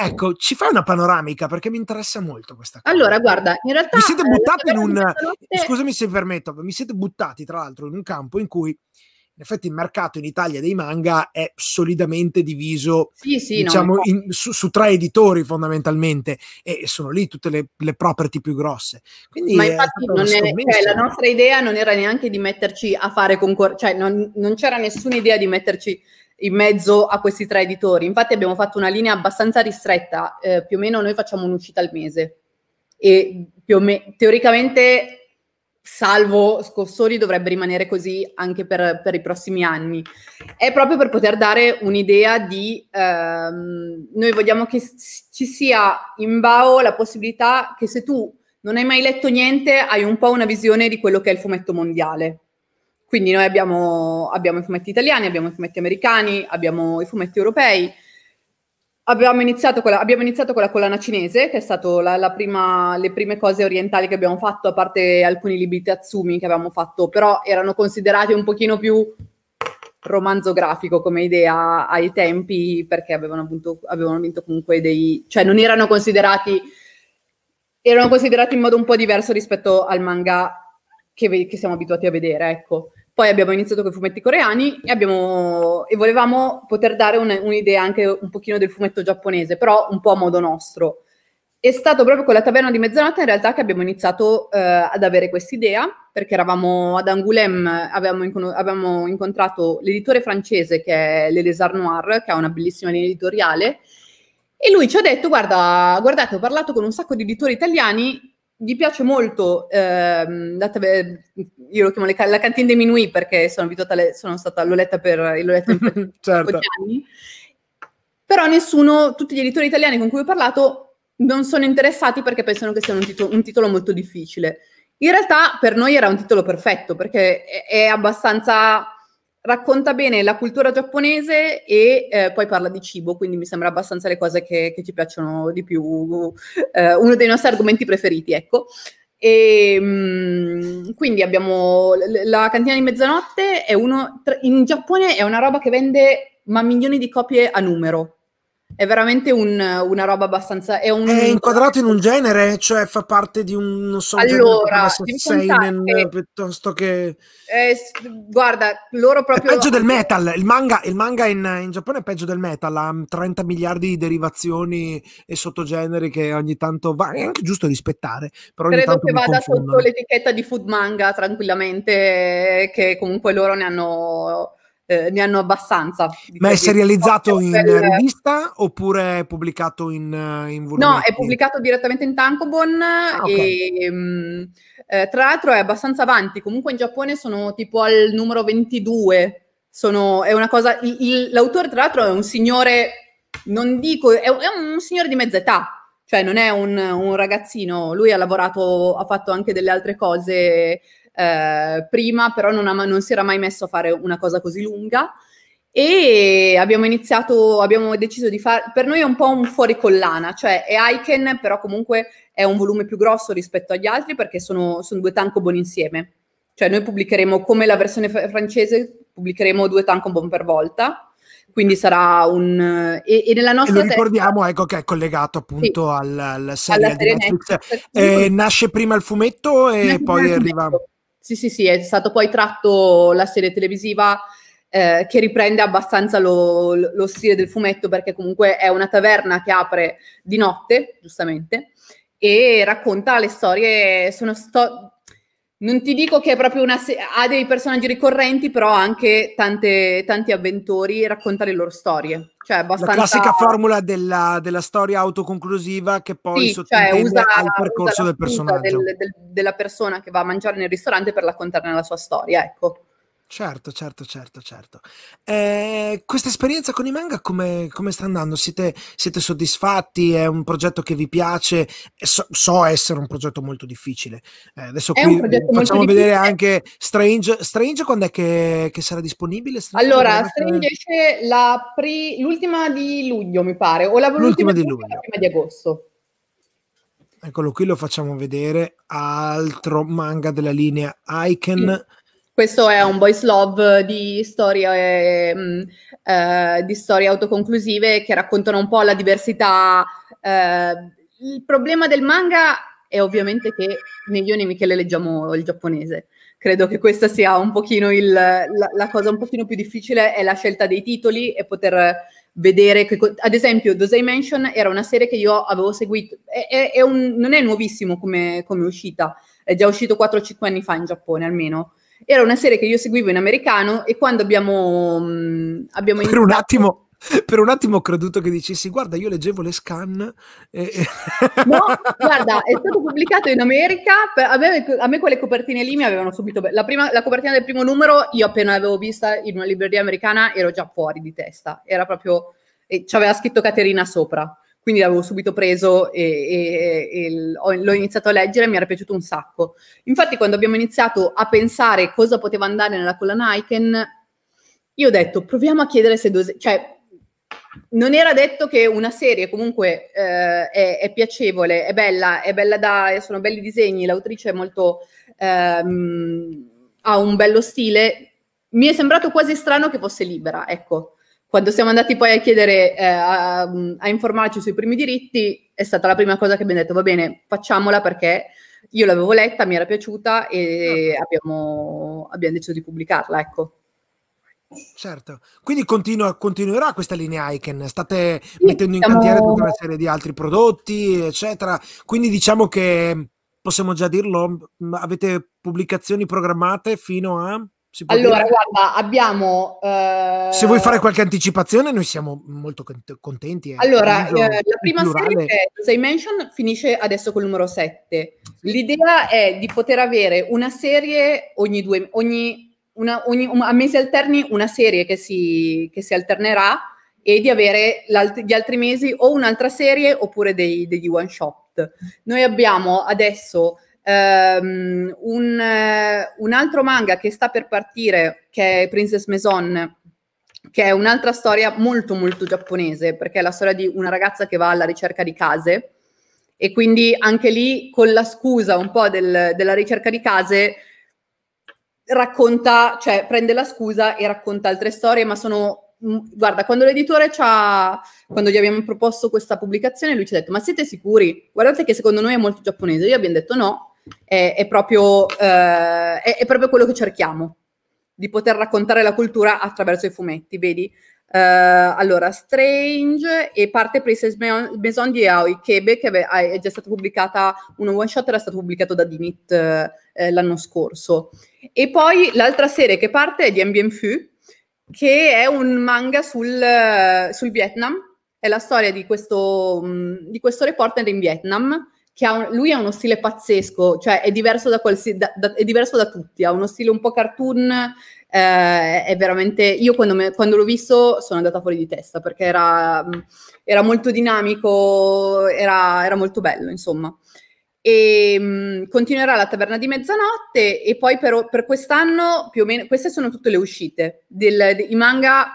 Ecco, ci fai una panoramica perché mi interessa molto questa cosa. Allora, guarda, in realtà... Mi siete eh, buttati in un... Notte... Scusami se permetto, mi siete buttati tra l'altro in un campo in cui in effetti il mercato in Italia dei manga è solidamente diviso sì, sì, diciamo, no, in, su, su, tre editori fondamentalmente e, sono lì tutte le, le, property più grosse. Quindi Ma infatti è, cioè, la nostra idea non era neanche di metterci a fare concorso, cioè non, non c'era nessuna idea di metterci in mezzo a questi tre editori. Infatti abbiamo fatto una linea abbastanza ristretta, eh, più o meno noi facciamo un'uscita al mese e me- teoricamente salvo scossori dovrebbe rimanere così anche per, per, i prossimi anni. È proprio per poter dare un'idea di... Ehm, noi vogliamo che ci sia in BAO la possibilità che se tu non hai mai letto niente hai un po' una visione di quello che è il fumetto mondiale quindi noi abbiamo, abbiamo i fumetti italiani, abbiamo i fumetti americani, abbiamo i fumetti europei. Abbiamo iniziato, la, abbiamo iniziato con la, collana cinese, che è stata la, la prima, le prime cose orientali che abbiamo fatto, a parte alcuni libri Tatsumi che avevamo fatto, però erano considerati un pochino più romanzo grafico come idea ai tempi, perché avevano, appunto, avevano vinto comunque dei... cioè non erano considerati... erano considerati in modo un po' diverso rispetto al manga che, che siamo abituati a vedere, ecco. Poi abbiamo iniziato con i fumetti coreani e, abbiamo, e volevamo poter dare un, un'idea anche un pochino del fumetto giapponese, però un po' a modo nostro. È stato proprio con la taverna di mezzanotte in realtà che abbiamo iniziato eh, ad avere quest'idea, perché eravamo ad Angoulême, avevamo, inc- avevamo incontrato l'editore francese che è l'Elésar Noir, che ha una bellissima linea editoriale, e lui ci ha detto, guarda, guardate, ho parlato con un sacco di editori italiani gli piace molto, ehm, io lo chiamo le, la cantina dei Minui perché sono abituata, le, sono stata, l'ho letta per, l'ho certo. anni, però nessuno, tutti gli editori italiani con cui ho parlato non sono interessati perché pensano che sia un, titolo, un titolo molto difficile. In realtà per noi era un titolo perfetto perché è, è abbastanza racconta bene la cultura giapponese e eh, poi parla di cibo, quindi mi sembra abbastanza le cose che, che ci piacciono di più, eh, uno dei nostri argomenti preferiti, ecco. E, ehm, mh, quindi abbiamo la cantina di mezzanotte, è uno, in Giappone è una roba che vende ma milioni di copie a numero, è veramente un, una roba abbastanza... È, un... è, inquadrato in un genere, cioè fa parte di un... Non so, allora, Seinen che... piuttosto che... Eh, guarda, loro proprio... È peggio del metal, il manga, il manga in, in, Giappone è peggio del metal, ha 30 miliardi di derivazioni e sottogeneri che ogni tanto va... È anche giusto rispettare, però Credo che vada sotto l'etichetta di food manga tranquillamente, eh, che comunque loro ne hanno eh, ne hanno abbastanza. Ma è serializzato in per... rivista oppure è pubblicato in, eh, in volume? No, è pubblicato direttamente in Tankobon ah, okay. e mh, mm, eh, tra l'altro è abbastanza avanti, comunque in Giappone sono tipo al numero 22, sono, è una cosa, il, il, l'autore tra l'altro è un signore, non dico, è, è un signore di mezza età, cioè non è un, un, ragazzino, lui ha lavorato, ha fatto anche delle altre cose eh, prima, però non, ha, non si era mai messo a fare una cosa così lunga e abbiamo iniziato, abbiamo deciso di fare, per noi è un po' un fuori collana, cioè è Iken, però comunque è un volume più grosso rispetto agli altri perché sono, sono due tankobon insieme. Cioè noi pubblicheremo, come la versione francese, pubblicheremo due tankobon per volta, quindi sarà un... E, e nella nostra... E lo ricordiamo, testa, ecco, che è collegato appunto sì, al, al alla serie Netflix. Netflix. Eh, nasce prima il fumetto e nasce poi arriva... Fumetto sì, sì, sì, è stato poi tratto la serie televisiva eh, che riprende abbastanza lo, lo, stile del fumetto perché comunque è una taverna che apre di notte, giustamente, e racconta le storie, sono sto- non ti dico che è proprio una se- ha dei personaggi ricorrenti, però anche tante, tanti avventori racconta le loro storie. Cioè, abbastanza... La classica formula della, della storia autoconclusiva che poi sì, cioè, sottintende cioè, al percorso del personaggio. Del, del, della persona che va a mangiare nel ristorante per raccontarne la sua storia, ecco. Certo, certo, certo, certo. Eh, questa esperienza con i manga come, come sta andando? Siete, siete, soddisfatti? È un progetto che vi piace? Eh, so, so essere un progetto molto difficile. Eh, adesso qui facciamo vedere anche Strange. Strange quando è che, che sarà disponibile? Strange allora, Strange esce pre, l'ultima di luglio, mi pare, o la, l'ultima, l'ultima di luglio. La prima di agosto. Eccolo qui, lo facciamo vedere. Altro manga della linea Aiken. Mm questo è un boys love di storie, mm, eh, di storie autoconclusive che raccontano un po' la diversità. Eh, il problema del manga è ovviamente che né io né Michele leggiamo il giapponese. Credo che questa sia un pochino il, la, la, cosa un pochino più difficile, è la scelta dei titoli e poter vedere, che, ad esempio, Dosei Mansion era una serie che io avevo seguito, è, è, è un, non è nuovissimo come, come uscita, è già uscito 4-5 anni fa in Giappone almeno, era una serie che io seguivo in americano e quando abbiamo, mh, mm, abbiamo Per un attimo... Per un attimo ho creduto che dicessi, guarda, io leggevo le scan. E... No, guarda, è stato pubblicato in America, per, a, me, a, me, quelle copertine lì mi avevano subito... Be- la, prima, la copertina del primo numero, io appena l'avevo vista in una libreria americana, ero già fuori di testa. Era proprio... Eh, ci aveva scritto Caterina sopra quindi l'avevo subito preso e, e, e, l'ho iniziato a leggere e mi era piaciuto un sacco. Infatti quando abbiamo iniziato a pensare cosa poteva andare nella collana Iken, io ho detto proviamo a chiedere se... Dose- cioè, non era detto che una serie comunque eh, è, è, piacevole, è bella, è bella da, sono belli i disegni, l'autrice è molto, ehm, ha un bello stile. Mi è sembrato quasi strano che fosse libera, ecco. Quando siamo andati poi a chiedere, eh, a, a, informarci sui primi diritti, è stata la prima cosa che abbiamo detto, va bene, facciamola perché io l'avevo letta, mi era piaciuta e no. Certo. abbiamo, abbiamo deciso di pubblicarla, ecco. Certo, quindi continua, continuerà questa linea Iken, state sì, mettendo in siamo... cantiere tutta una serie di altri prodotti, eccetera, quindi diciamo che possiamo già dirlo, avete pubblicazioni programmate fino a allora, dire? guarda, abbiamo... Eh... Se vuoi fare qualche anticipazione, noi siamo molto contenti. Eh. Allora, eh, la prima plurale. serie che tu hai mentioned finisce adesso col numero 7. L'idea è di poter avere una serie ogni due... Ogni, una, ogni, un, a mesi alterni una serie che si, che si alternerà e di avere gli altri mesi o un'altra serie oppure dei, degli one shot. Noi abbiamo adesso Um, un, un, altro manga che sta per partire, che è Princess Maison, che è un'altra storia molto molto giapponese, perché è la storia di una ragazza che va alla ricerca di case e quindi anche lì con la scusa un po' del, della ricerca di case racconta, cioè prende la scusa e racconta altre storie, ma sono mm, guarda, quando l'editore ci ha, quando gli abbiamo proposto questa pubblicazione, lui ci ha detto: Ma siete sicuri? Guardate che secondo noi è molto giapponese. Io abbiamo detto no, è, è, proprio, eh, è, è, proprio, quello che cerchiamo, di poter raccontare la cultura attraverso i fumetti, vedi? Eh, allora, Strange e parte Princess Maison di Aoi Kebe, che è già stata pubblicata, uno one shot era stato pubblicato da Dimit eh, eh, l'anno scorso. E poi l'altra serie che parte è di Ambien Phu, che è un manga sul, sul Vietnam, è la storia di questo, mm, di questo reporter in Vietnam che ha un, lui ha uno stile pazzesco, cioè è diverso da, qualsi, da, da, è diverso da tutti, ha uno stile un po' cartoon, eh, è veramente... Io quando, me, quando, l'ho visto sono andata fuori di testa perché era, mm, era molto dinamico, era, era, molto bello, insomma. E, ehm, mh, continuerà la taverna di mezzanotte e poi per, per, quest'anno più o meno queste sono tutte le uscite del, de, i manga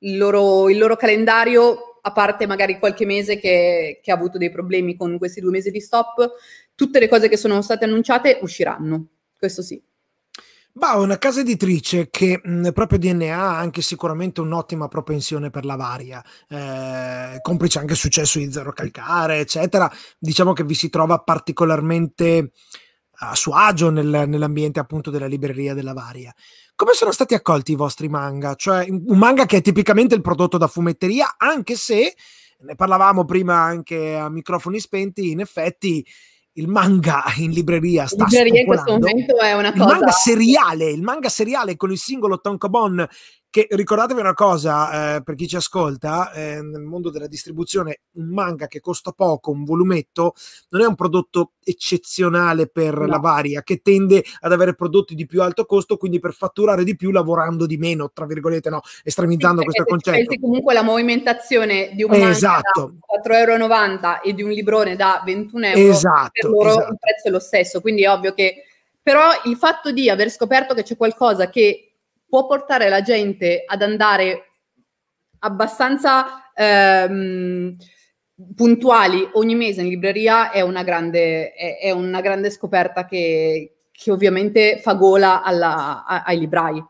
il loro, il loro calendario a parte magari qualche mese che, che ha avuto dei problemi con questi due mesi di stop, tutte le cose che sono state annunciate usciranno, questo sì. Bah, una casa editrice che mh, mm, proprio DNA ha anche sicuramente un'ottima propensione per la varia, eh, complice anche il successo di Zero Calcare, eccetera. Diciamo che vi si trova particolarmente a suo agio nel, nell'ambiente appunto della libreria della varia. Come sono stati accolti i vostri manga? Cioè, un manga che è tipicamente il prodotto da fumetteria, anche se ne parlavamo prima anche a microfoni spenti, in effetti il manga in libreria sta libreria in questo momento è una cosa il manga seriale, il manga seriale con il singolo Tonkobon che ricordatevi una cosa, eh, per chi ci ascolta, eh, nel mondo della distribuzione un manga che costa poco, un volumetto, non è un prodotto eccezionale per no. la varia, che tende ad avere prodotti di più alto costo, quindi per fatturare di più lavorando di meno, tra virgolette, no, estremizzando sì, questo concetto. comunque la movimentazione di un manga esatto. da 4,90 euro e di un librone da 21 euro, esatto, per loro esatto. il prezzo è lo stesso, quindi è ovvio che... Però il fatto di aver scoperto che c'è qualcosa che può portare la gente ad andare abbastanza ehm, puntuali ogni mese in libreria è una grande, è, è una grande scoperta che, che, ovviamente fa gola alla, a, ai librai.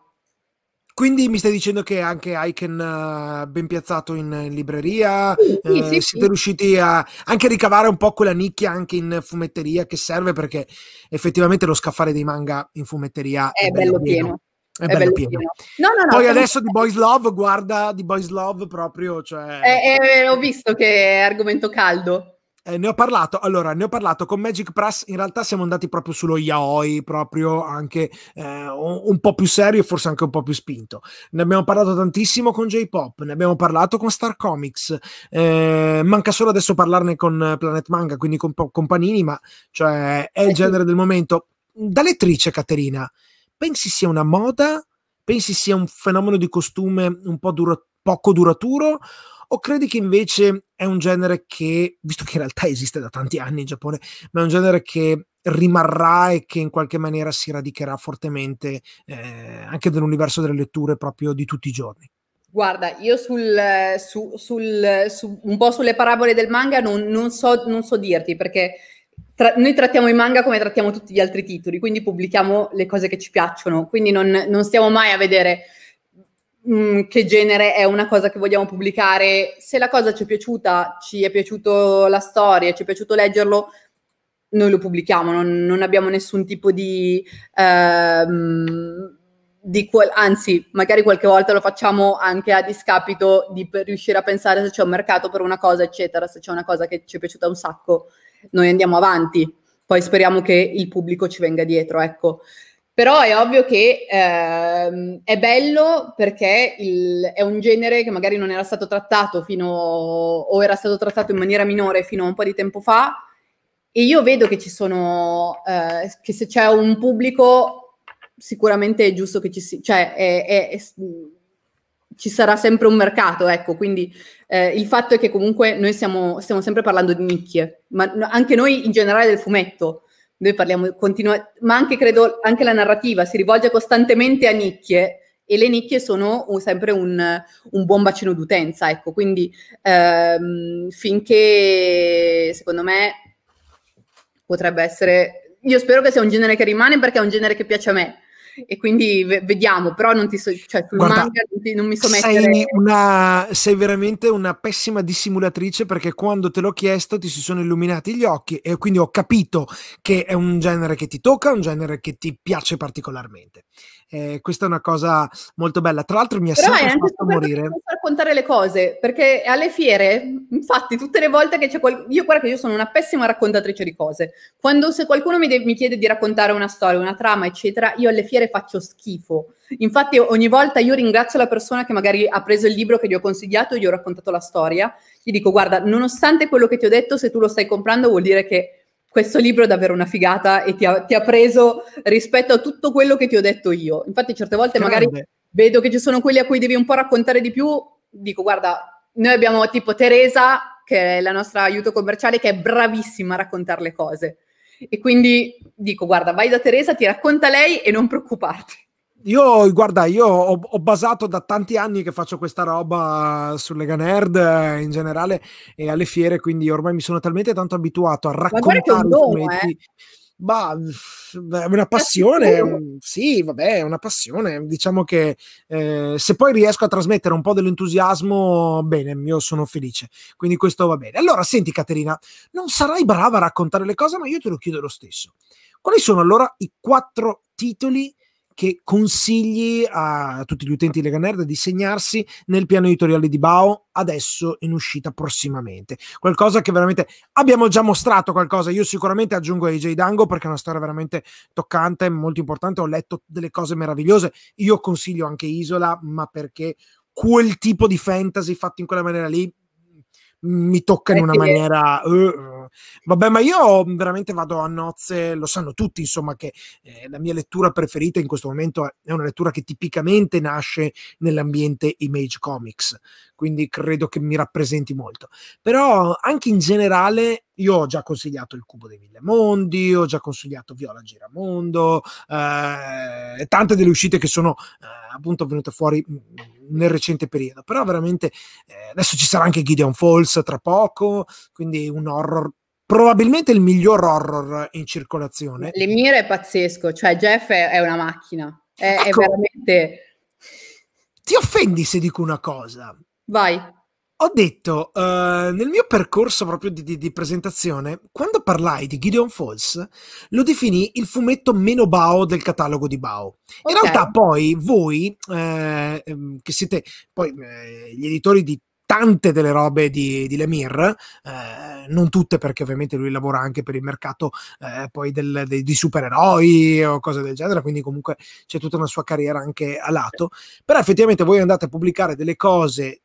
Quindi mi stai dicendo che anche Iken uh, eh, ben piazzato in, libreria, sì, sì, eh, sì, siete riusciti a anche ricavare un po' quella nicchia anche in fumetteria che serve perché effettivamente lo scaffale dei manga in fumetteria è, è bello, bello pieno. pieno. È, è bello pieno. pieno. No, no, no, Poi adesso di Boys Love, guarda di Boys Love proprio, cioè... Eh, eh, ho visto che è argomento caldo. Eh, ne ho parlato, allora, ne ho parlato con Magic Press, in realtà siamo andati proprio sullo yaoi, proprio anche eh, un po' più serio e forse anche un po' più spinto. Ne abbiamo parlato tantissimo con J-Pop, ne abbiamo parlato con Star Comics, eh, manca solo adesso parlarne con Planet Manga, quindi con, con Panini, ma cioè, è eh, il genere del momento. Da lettrice, Caterina, pensi sia una moda? Pensi sia un fenomeno di costume un po' dura- poco duraturo? O credi che invece è un genere che, visto che in realtà esiste da tanti anni in Giappone, ma è un genere che rimarrà e che in qualche maniera si radicherà fortemente eh, anche nell'universo delle letture proprio di tutti i giorni? Guarda, io sul, su, sul, su, un po' sulle parabole del manga non, non, so, non so dirti perché tra- noi trattiamo i manga come trattiamo tutti gli altri titoli, quindi pubblichiamo le cose che ci piacciono, quindi non, non stiamo mai a vedere mh, mm, che genere è una cosa che vogliamo pubblicare. Se la cosa ci è piaciuta, ci è piaciuta la storia, ci è piaciuto leggerlo, noi lo pubblichiamo, non, non abbiamo nessun tipo di... Ehm, Quel, anzi, magari qualche volta lo facciamo anche a discapito di riuscire a pensare se c'è un mercato per una cosa, eccetera, se c'è una cosa che ci è piaciuta un sacco noi andiamo avanti, poi speriamo che il pubblico ci venga dietro, ecco. Però è ovvio che ehm, è bello perché il, è un genere che magari non era stato trattato fino o era stato trattato in maniera minore fino a un po' di tempo fa. E io vedo che ci sono, eh, che se c'è un pubblico, sicuramente è giusto che ci sia, cioè è, è, è ci sarà sempre un mercato, ecco, quindi eh, il fatto è che comunque noi siamo, stiamo sempre parlando di nicchie, ma anche noi in generale del fumetto, noi parliamo continua, ma anche credo anche la narrativa si rivolge costantemente a nicchie e le nicchie sono un, sempre un, un, buon bacino d'utenza, ecco, quindi ehm, finché secondo me potrebbe essere, io spero che sia un genere che rimane perché è un genere che piace a me, e quindi vediamo, però non ti so, cioè, sul Guarda, manga non, ti, non mi so mettere... Sei, una, sei veramente una pessima dissimulatrice perché quando te l'ho chiesto ti si sono illuminati gli occhi e quindi ho capito che è un genere che ti tocca, un genere che ti piace particolarmente. Eh, questa è una cosa molto bella. Tra l'altro mi ha Però sempre fatto morire. far contare le cose, perché alle fiere, infatti, tutte le volte che c'è qualcuno... Io guarda che io sono una pessima raccontatrice di cose. Quando se qualcuno mi, de- mi chiede di raccontare una storia, una trama, eccetera, io alle fiere faccio schifo. Infatti ogni volta io ringrazio la persona che magari ha preso il libro che gli ho consigliato, e gli ho raccontato la storia, gli dico guarda, nonostante quello che ti ho detto, se tu lo stai comprando vuol dire che questo libro è davvero una figata e ti ha, ti ha, preso rispetto a tutto quello che ti ho detto io. Infatti certe volte Grande. magari vedo che ci sono quelli a cui devi un po' raccontare di più, dico guarda, noi abbiamo tipo Teresa, che è la nostra aiuto commerciale, che è bravissima a raccontare le cose. E quindi dico guarda, vai da Teresa, ti racconta lei e non preoccuparti. Io, guarda, io ho, ho, basato da tanti anni che faccio questa roba sulle Nerd eh, in generale e alle fiere, quindi ormai mi sono talmente tanto abituato a raccontare i Ma eh. è una passione, mm, sì, vabbè, è una passione. Diciamo che eh, se poi riesco a trasmettere un po' dell'entusiasmo, bene, io sono felice. Quindi questo va bene. Allora, senti, Caterina, non sarai brava a raccontare le cose, ma io te lo chiedo lo stesso. Quali sono allora i quattro titoli che consigli a tutti gli utenti di Lega Nerd di segnarsi nel piano editoriale di Bao adesso in uscita prossimamente. Qualcosa che veramente abbiamo già mostrato qualcosa. Io sicuramente aggiungo AJ Dango perché è una storia veramente toccante, e molto importante. Ho letto delle cose meravigliose. Io consiglio anche Isola, ma perché quel tipo di fantasy fatto in quella maniera lì mi tocca in una maniera... Uh, vabbè, ma io veramente vado a nozze, lo sanno tutti, insomma, che eh, la mia lettura preferita in questo momento è una lettura che tipicamente nasce nell'ambiente image comics, quindi credo che mi rappresenti molto. Però anche in generale io ho già consigliato il Cubo dei Mille Mondi, ho già consigliato Viola Giramondo, eh, e tante delle uscite che sono eh, appunto venute fuori mm, mm, nel recente periodo. Però veramente eh, adesso ci sarà anche Gideon Falls tra poco, quindi un horror probabilmente il miglior horror in circolazione. Lemire è pazzesco, cioè Jeff è, è una macchina, è, ecco, è veramente... Ti offendi se dico una cosa? Vai. Ho detto, uh, nel mio percorso proprio di, di, di, presentazione, quando parlai di Gideon Falls, lo definì il fumetto meno Bao del catalogo di Bao. In realtà poi voi, eh, ehm, che siete poi eh, gli editori di tante delle robe di, di Lemire, eh, non tutte perché ovviamente lui lavora anche per il mercato eh, poi del, de, di supereroi o cose del genere, quindi comunque c'è tutta una sua carriera anche a lato, però effettivamente voi andate a pubblicare delle cose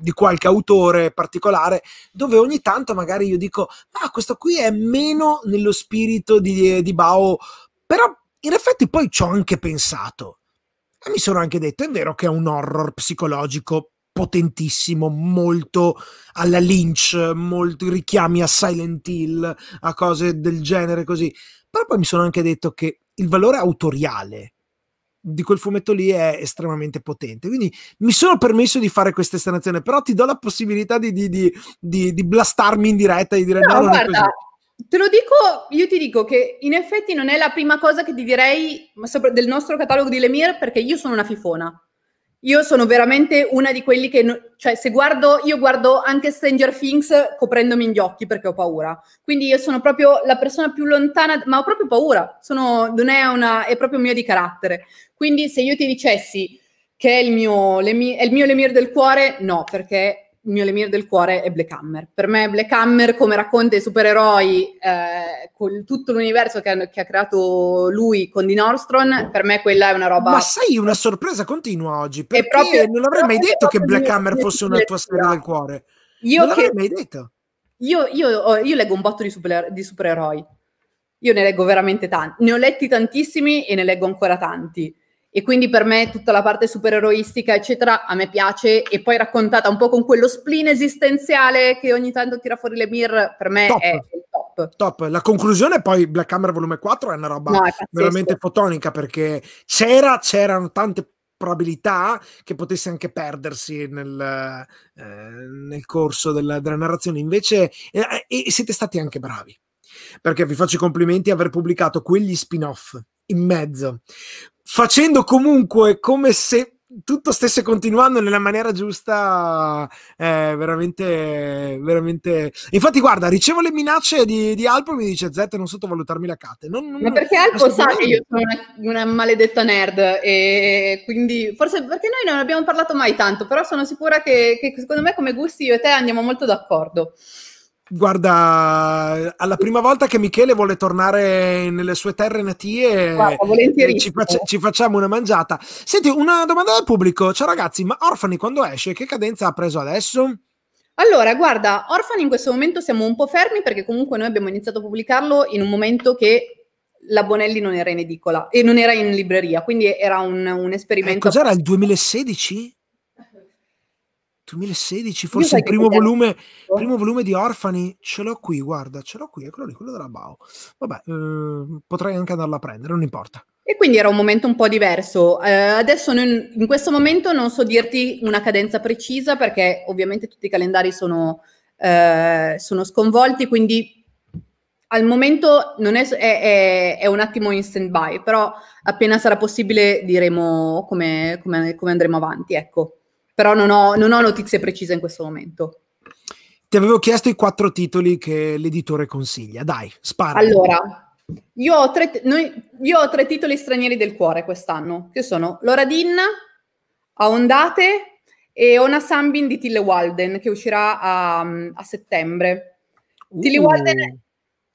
di qualche autore particolare, dove ogni tanto magari io dico, ah, questo qui è meno nello spirito di, di Bao, però in effetti poi ci ho anche pensato. E mi sono anche detto, è vero che è un horror psicologico potentissimo, molto alla Lynch, molti richiami a Silent Hill, a cose del genere così. Però poi mi sono anche detto che il valore autoriale di quel fumetto lì è estremamente potente. Quindi mi sono permesso di fare questa esternazione, però ti do la possibilità di, di, di, di, di blastarmi in diretta e di dire no, no guarda, Te lo dico, io ti dico che in effetti non è la prima cosa che ti direi del nostro catalogo di Lemire perché io sono una fifona. Io sono veramente una di quelli che, cioè se guardo, io guardo anche Stranger Things coprendomi gli occhi perché ho paura. Quindi io sono proprio la persona più lontana, ma ho proprio paura, sono, non è, una, è proprio mio di carattere. Quindi se io ti dicessi che è il mio, le mie, è il mio lemir del cuore, no, perché il mio Lemir del cuore è Black Hammer. Per me Black Hammer, come racconta i supereroi, eh, con tutto l'universo che ha, che ha, creato lui con Dean Orstron, per me quella è una roba... Ma sai, una sorpresa continua oggi, perché proprio, non avrei mai detto che Black Hammer fosse una tua storia del cuore. Io non l'avrei mai detto. Io, io, io, leggo un botto di, super, di supereroi. Io ne leggo veramente tanti. Ne ho letti tantissimi e ne leggo ancora tanti e quindi per me tutta la parte supereroistica, eccetera, a me piace e poi raccontata un po' con quello spleen esistenziale che ogni tanto tira fuori le mir, per me top. è top. Top. La conclusione poi Black Camera volume 4 è una roba no, è veramente fotonica perché c'era, c'erano tante probabilità che potesse anche perdersi nel, eh, nel corso della, della, narrazione, invece eh, eh e siete stati anche bravi perché vi faccio i complimenti aver pubblicato quegli spin-off in mezzo facendo comunque come se tutto stesse continuando nella maniera giusta, eh, veramente, veramente. Infatti, guarda, ricevo le minacce di, di Alpo e mi dice: Zette non sottovalutarmi la cate. Non, non, Ma perché Alpo sa che io sono una, una, maledetta nerd, e quindi forse perché noi non abbiamo parlato mai tanto, però sono sicura che, che secondo me, come gusti, io e te andiamo molto d'accordo. Guarda, alla prima volta che Michele vuole tornare nelle sue terre natie, Guarda, eh, ci, faccia, ci, facciamo una mangiata. Senti, una domanda dal pubblico. Ciao ragazzi, ma Orfani quando esce, che cadenza ha preso adesso? Allora, guarda, Orfani in questo momento siamo un po' fermi perché comunque noi abbiamo iniziato a pubblicarlo in un momento che la Bonelli non era in edicola e non era in libreria, quindi era un, un esperimento. Eh, cos'era il 2016? 2016, forse il primo volume, primo volume, di Orfani, ce l'ho qui, guarda, ce l'ho qui, è quello lì, quello della Bao. Vabbè, eh, potrei anche andarla a prendere, non importa. E quindi era un momento un po' diverso. Eh, adesso non, in questo momento non so dirti una cadenza precisa perché ovviamente tutti i calendari sono, eh, sono sconvolti, quindi al momento è, è, è, un attimo in stand-by, però appena sarà possibile diremo come, come, come andremo avanti. Ecco però non ho, non ho notizie precise in questo momento. Ti avevo chiesto i quattro titoli che l'editore consiglia, dai, spara. Allora, io ho, tre, noi, io ho tre titoli stranieri del cuore quest'anno, che sono Loradin, A Ondate e Ona Sambin di Tille Walden, che uscirà a, a settembre. Uh. Tilly Walden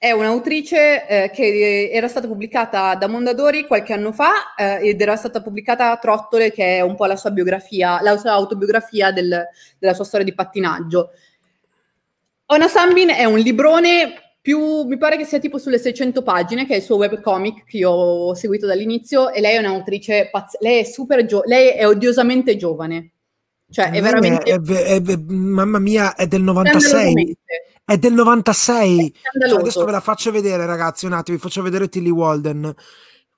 è un'autrice eh, che era stata pubblicata da Mondadori qualche anno fa eh, ed era stata pubblicata a Trottole, che è un po' la sua biografia, la sua autobiografia del, della sua storia di pattinaggio. Ona Sambin è un librone più, mi pare che sia tipo sulle 600 pagine, che è il suo webcomic che io ho seguito dall'inizio e lei è un'autrice pazza, lei è super giovane, lei è odiosamente giovane. Cioè, è veramente... È, è, è, mamma mia, è del 96. È del 96. È cioè, adesso ve la faccio vedere, ragazzi. Un attimo, vi faccio vedere Tilly Walden.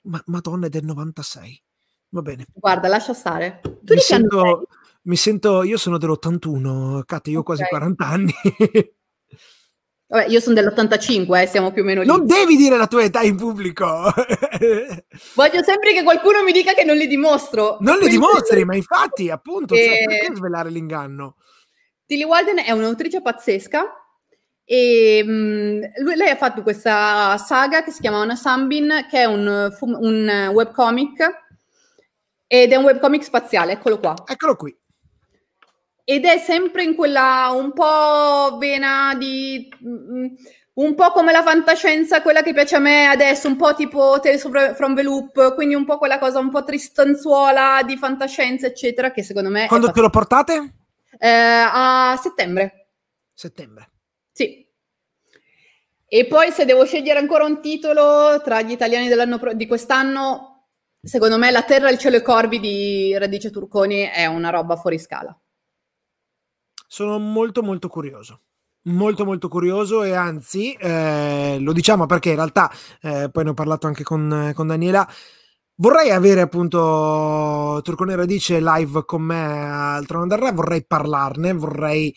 Ma, Madonna, è del 96. Va bene. Guarda, lascia stare. Tu mi, sento, mi sento, io sono dell'81, Cate, io ho quasi 40 anni. Vabbè, io sono dell'85, eh, siamo più o meno lì. Non devi dire la tua età in pubblico. Voglio sempre che qualcuno mi dica che non le dimostro. Non le dimostri, ma infatti, appunto, e... cioè, eh. perché svelare l'inganno? Tilly Walden è un'autrice pazzesca e, mhmm, lui, lei ha fatto questa saga che si chiama Una Sambin, che è un, un webcomic ed è un webcomic spaziale, eccolo qua. Eccolo qui. Ed è sempre in quella un po' vena di... Mhmm, un po' come la fantascienza, quella che piace a me adesso, un po' tipo Tales from the Loop, quindi un po' quella cosa un po' tristanzuola di fantascienza, eccetera, che secondo me... Quando te lo portate? Eh, a settembre. Settembre. Sì. E poi se devo scegliere ancora un titolo tra gli italiani pro- di quest'anno, secondo me La terra, il cielo e i corvi di Radice Turconi è una roba fuori scala. Sono molto molto curioso molto molto curioso e anzi eh, lo diciamo perché in realtà eh, poi ne ho parlato anche con, con Daniela vorrei avere appunto Turcone Radice live con me al Trono del Re vorrei parlarne vorrei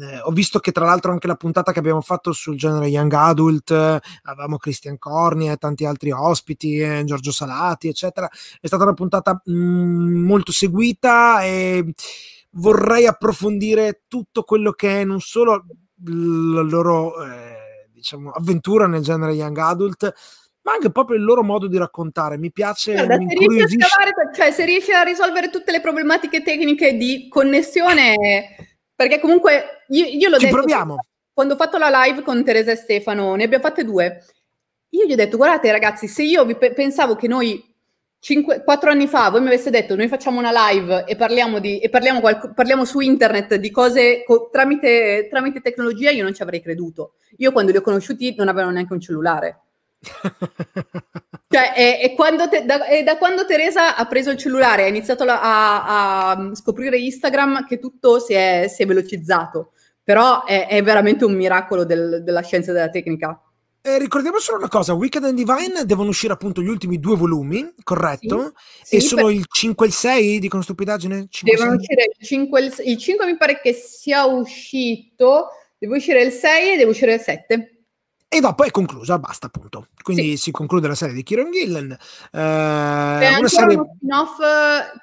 eh, ho visto che tra l'altro anche la puntata che abbiamo fatto sul genere Young Adult, eh, avevamo Christian Corny e tanti altri ospiti, eh, Giorgio Salati, eccetera, è stata una puntata mh, mm, molto seguita e vorrei approfondire tutto quello che è non solo la loro eh, diciamo, avventura nel genere Young Adult, ma anche proprio il loro modo di raccontare. Mi piace. Guarda, mi se, riesci scavare, cioè, se riesci a risolvere tutte le problematiche tecniche di connessione, perché comunque io, io l'ho Ci detto proviamo. Cioè, quando ho fatto la live con Teresa e Stefano, ne abbiamo fatte due. Io gli ho detto, guardate ragazzi, se io vi pe- pensavo che noi 5, 4 anni fa voi mi aveste detto noi facciamo una live e parliamo, di, e parliamo, parliamo su internet di cose co- tramite, tramite, tecnologia, io non ci avrei creduto. Io quando li ho conosciuti non avevano neanche un cellulare. cioè, e, e, quando te, da, e, da, quando Teresa ha preso il cellulare, ha iniziato la, a, a, mm, scoprire Instagram, che tutto si è, si è velocizzato. Però è, è veramente un miracolo del, della scienza e della tecnica. Eh, ricordiamo solo una cosa: Wicked and Divine devono uscire appunto gli ultimi due volumi, corretto? Sì, e sì, sono il 5 e il 6? Dicono stupidaggine? 5, devono 6. uscire il 5, il, il 5 mi pare che sia uscito, Devo uscire il 6 e devo uscire il 7. E dopo è conclusa, basta appunto. Quindi sì. si conclude la serie di Kieron Gillen. Eh, C'è una serie... uno spin-off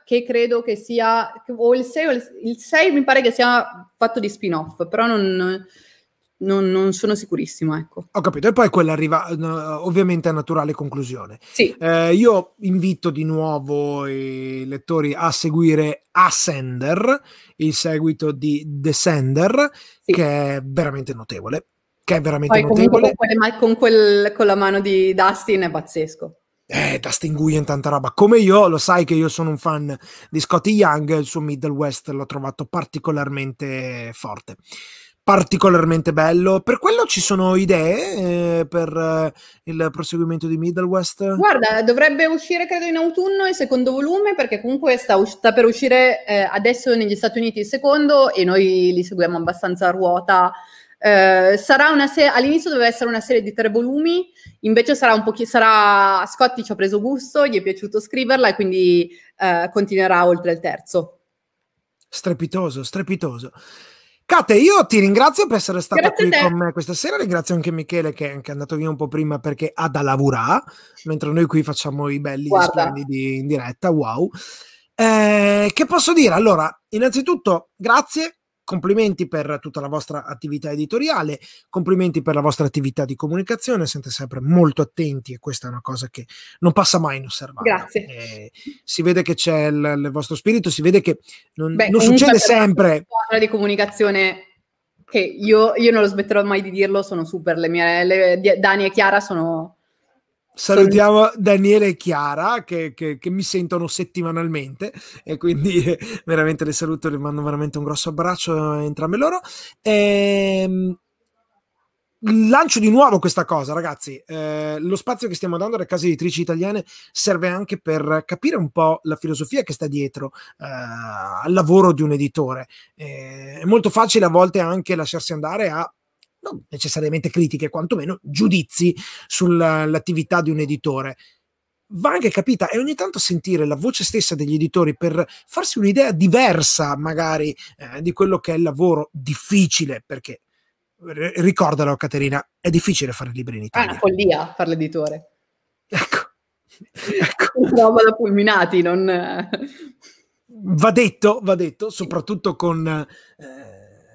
che credo che sia, o il 6, o il 6 mi pare che sia fatto di spin-off, però non, non, non, sono sicurissimo, ecco. Ho capito, e poi quella arriva eh, ovviamente a naturale conclusione. Sì. Eh, io invito di nuovo i lettori a seguire Ascender, il seguito di Descender, sì. che è veramente notevole che è veramente Poi, notevole. Con, con, quel, con la mano di Dustin è pazzesco. Eh, Dustin Guyen, tanta roba. Come io, lo sai che io sono un fan di Scotty Young, il suo Middle West l'ho trovato particolarmente forte, particolarmente bello. Per quello ci sono idee eh, per eh, il proseguimento di Middle West? Guarda, dovrebbe uscire credo in autunno il secondo volume, perché comunque sta, sta per uscire eh, adesso negli Stati Uniti il secondo e noi li seguiamo abbastanza a ruota eh, sarà una serie, all'inizio doveva essere una serie di tre volumi, invece sarà un pochino, sarà, Scotti ci ha preso gusto, gli è piaciuto scriverla e quindi eh, continuerà oltre il terzo. Strepitoso, strepitoso. Kate, io ti ringrazio per essere stata Grazie qui con me questa sera, ringrazio anche Michele che è anche andato via un po' prima perché ha da lavorare, mentre noi qui facciamo i belli splendidi in diretta, wow. Eh, che posso dire? Allora, innanzitutto, grazie Complimenti per tutta la vostra attività editoriale, complimenti per la vostra attività di comunicazione, siete sempre molto attenti e questa è una cosa che non passa mai inosservata. Grazie. Eh, si vede che c'è il, il, vostro spirito, si vede che non, Beh, non succede sempre. Una di comunicazione che io, io, non lo smetterò mai di dirlo, sono super, le mie, le, Dani e Chiara sono Salutiamo Daniele e Chiara che, che, che, mi sentono settimanalmente e quindi eh, veramente le saluto, le mando veramente un grosso abbraccio a entrambe loro. E, ehm, lancio di nuovo questa cosa, ragazzi. Eh, lo spazio che stiamo dando alle case editrici italiane serve anche per capire un po' la filosofia che sta dietro eh, al lavoro di un editore. Eh, è molto facile a volte anche lasciarsi andare a non necessariamente critiche, quantomeno giudizi sull'attività di un editore. Va anche capita e ogni tanto sentire la voce stessa degli editori per farsi un'idea diversa magari eh, di quello che è il lavoro difficile, perché ricordalo Caterina, è difficile fare libri in Italia. È una follia fare l'editore. Ecco. ecco. Roba da fulminati, non... Eh. Va detto, va detto, soprattutto con... Eh,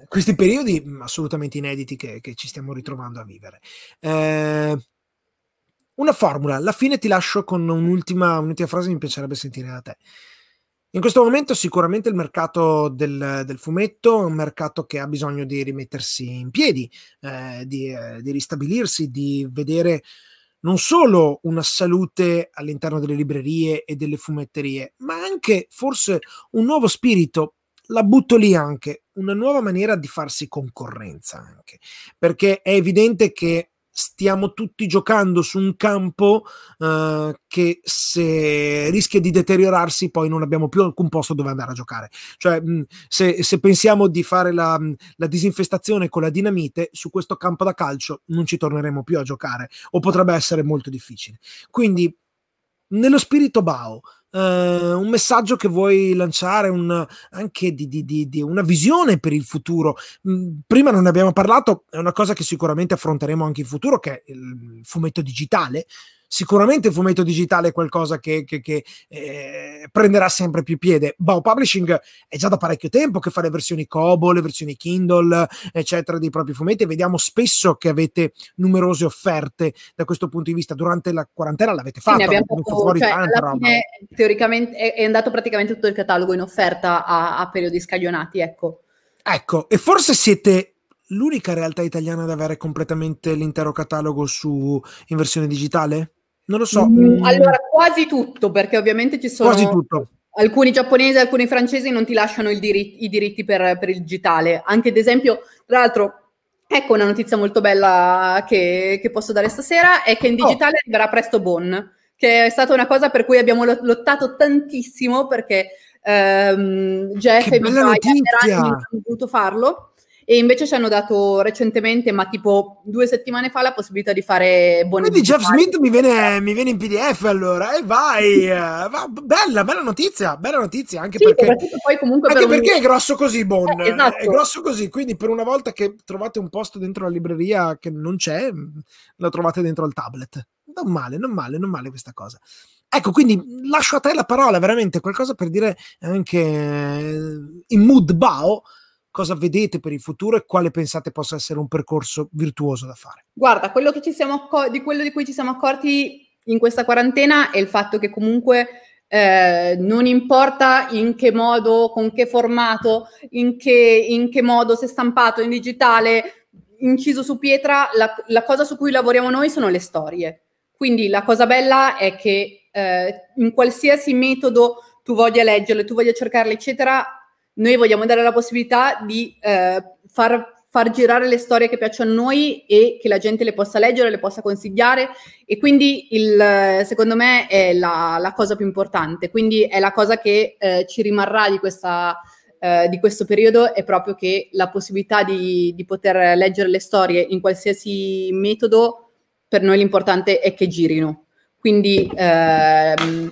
questi periodi assolutamente inediti che, che, ci stiamo ritrovando a vivere. Eh, una formula, alla fine ti lascio con un'ultima, un'ultima frase che mi piacerebbe sentire da te. In questo momento sicuramente il mercato del, del, fumetto è un mercato che ha bisogno di rimettersi in piedi, eh, di, eh, di, ristabilirsi, di vedere non solo una salute all'interno delle librerie e delle fumetterie, ma anche forse un nuovo spirito. La butto lì anche, una nuova maniera di farsi concorrenza anche, perché è evidente che stiamo tutti giocando su un campo uh, che se rischia di deteriorarsi poi non abbiamo più alcun posto dove andare a giocare. Cioè, mh, se, se, pensiamo di fare la, la, disinfestazione con la dinamite, su questo campo da calcio non ci torneremo più a giocare o potrebbe essere molto difficile. Quindi nello spirito Bao, Uh, un messaggio che vuoi lanciare, un, anche di, di, di, di, una visione per il futuro. Mm, prima non ne abbiamo parlato, è una cosa che sicuramente affronteremo anche in futuro, che è il fumetto digitale sicuramente il fumetto digitale è qualcosa che, che, che eh, prenderà sempre più piede. Bow Publishing è già da parecchio tempo che fa le versioni Kobo, le versioni Kindle, eccetera, dei propri fumetti e vediamo spesso che avete numerose offerte da questo punto di vista. Durante la quarantena l'avete fatto, ne abbiamo fatto, fuori cioè, tanta fine, Teoricamente è, è andato praticamente tutto il catalogo in offerta a, a periodi scaglionati, ecco. Ecco, e forse siete l'unica realtà italiana ad avere completamente l'intero catalogo su in versione digitale? Non lo so. Mm. mm, allora, quasi tutto, perché ovviamente ci sono... Quasi tutto alcuni giapponesi, alcuni francesi non ti lasciano diritti, i diritti per, per, il digitale. Anche ad esempio, tra l'altro, ecco una notizia molto bella che, che posso dare stasera, è che in oh. digitale oh. arriverà presto Bonn, che è stata una cosa per cui abbiamo lottato tantissimo perché ehm, Jeff che e Mikael hanno voluto farlo. E invece ci hanno dato recentemente, ma tipo due settimane fa, la possibilità di fare buone Quindi Jeff Smith mi viene, mi viene, in PDF allora, e vai! Eh, va, bella, bella notizia, bella notizia, anche sì, perché, poi comunque anche per perché un... è grosso così Bon, eh, esatto. è grosso così, quindi per una volta che trovate un posto dentro la libreria che non c'è, mm, lo trovate dentro al tablet. Non male, non male, non male questa cosa. Ecco, quindi lascio a te la parola, veramente qualcosa per dire anche in mood bao cosa vedete per il futuro e quale pensate possa essere un percorso virtuoso da fare? Guarda, quello accor- di quello di cui ci siamo accorti in questa quarantena è il fatto che comunque eh, non importa in che modo, con che formato, in che, in che modo, se stampato, in digitale, inciso su pietra, la, la, cosa su cui lavoriamo noi sono le storie. Quindi la cosa bella è che eh, in qualsiasi metodo tu voglia leggerle, tu voglia cercarle, eccetera, noi vogliamo dare la possibilità di eh, far, far, girare le storie che piacciono a noi e che la gente le possa leggere, le possa consigliare e quindi il, secondo me è la, la, cosa più importante, quindi è la cosa che eh, ci rimarrà di, questa, eh, di questo periodo è proprio che la possibilità di, di poter leggere le storie in qualsiasi metodo, per noi l'importante è che girino. Quindi ehm,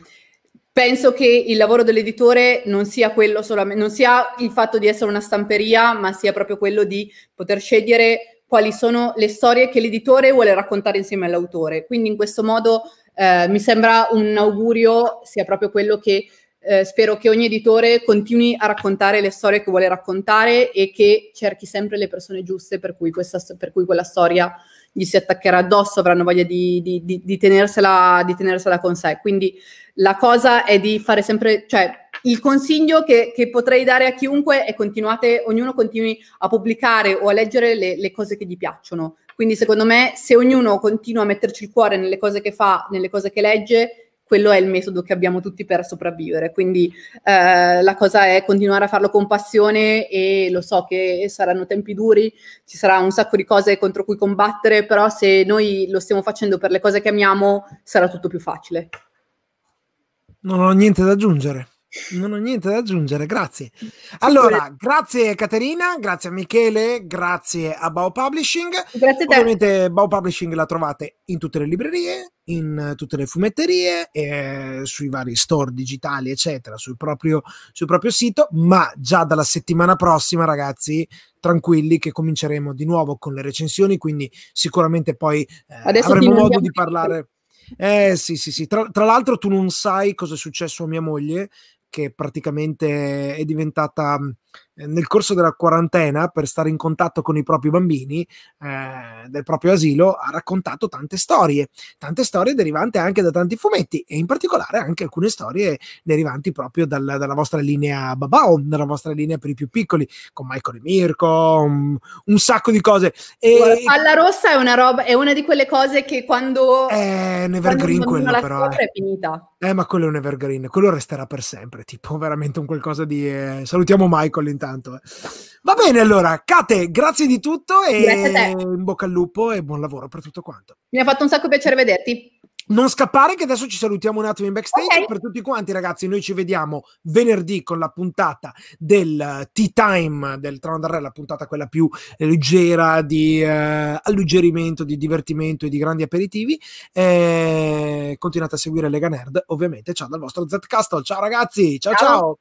penso che il lavoro dell'editore non sia quello solamente, non sia il fatto di essere una stamperia, ma sia proprio quello di poter scegliere quali sono le storie che l'editore vuole raccontare insieme all'autore. Quindi in questo modo eh, mi sembra un augurio sia proprio quello che eh, spero che ogni editore continui a raccontare le storie che vuole raccontare e che cerchi sempre le persone giuste per cui, questa, per cui quella storia gli si attaccherà addosso, avranno voglia di, di, di, di, tenersela, di tenersela con sé. Quindi la cosa è di fare sempre, cioè il consiglio che, che, potrei dare a chiunque è continuate, ognuno continui a pubblicare o a leggere le, le, cose che gli piacciono. Quindi secondo me se ognuno continua a metterci il cuore nelle cose che fa, nelle cose che legge, quello è il metodo che abbiamo tutti per sopravvivere. Quindi eh, la cosa è continuare a farlo con passione e lo so che saranno tempi duri, ci sarà un sacco di cose contro cui combattere, però se noi lo stiamo facendo per le cose che amiamo sarà tutto più facile. Non ho niente da aggiungere. Non ho niente da aggiungere, grazie. Mm. Allora, grazie Caterina, grazie a Michele, grazie a Bau Publishing. Grazie a te. Ovviamente Bau Publishing la trovate in tutte le librerie, in tutte le fumetterie, eh, sui vari store digitali, eccetera, sul proprio, sul proprio sito, ma già dalla settimana prossima, ragazzi, tranquilli che cominceremo di nuovo con le recensioni, quindi sicuramente poi eh, avremo modo di parlare. Eh sì, sì, sì. Tra, tra l'altro, tu non sai cosa è successo a mia moglie che praticamente è diventata mhmm, eh, nel corso della quarantena per stare in contatto con i propri bambini eh, del proprio asilo ha raccontato tante storie, tante storie derivanti anche da tanti fumetti e in particolare anche alcune storie derivanti proprio dal, dalla vostra linea Babao, dalla vostra linea per i più piccoli, con Michael e Mirko, un, un sacco di cose. E... La Palla rossa è una, roba, è una di quelle cose che quando... È eh, un evergreen quando quello però. È eh. finita. Eh, ma quello è un evergreen, quello resterà per sempre, tipo veramente un qualcosa di... Eh... Salutiamo Michael all'interno tanto. Eh. Va bene, allora, Kate, grazie di tutto e in bocca al lupo e buon lavoro per tutto quanto. Mi ha fatto un sacco piacere vederti. Non scappare che adesso ci salutiamo un attimo in backstage okay. per tutti quanti ragazzi, noi ci vediamo venerdì con la puntata del eh, Tea Time del Trono del Re, la puntata quella più leggera di eh, alleggerimento, di divertimento e di grandi aperitivi. Eh, continuate a seguire Lega Nerd, ovviamente. Ciao dal vostro Zcastle, ciao ragazzi, ciao ciao. ciao.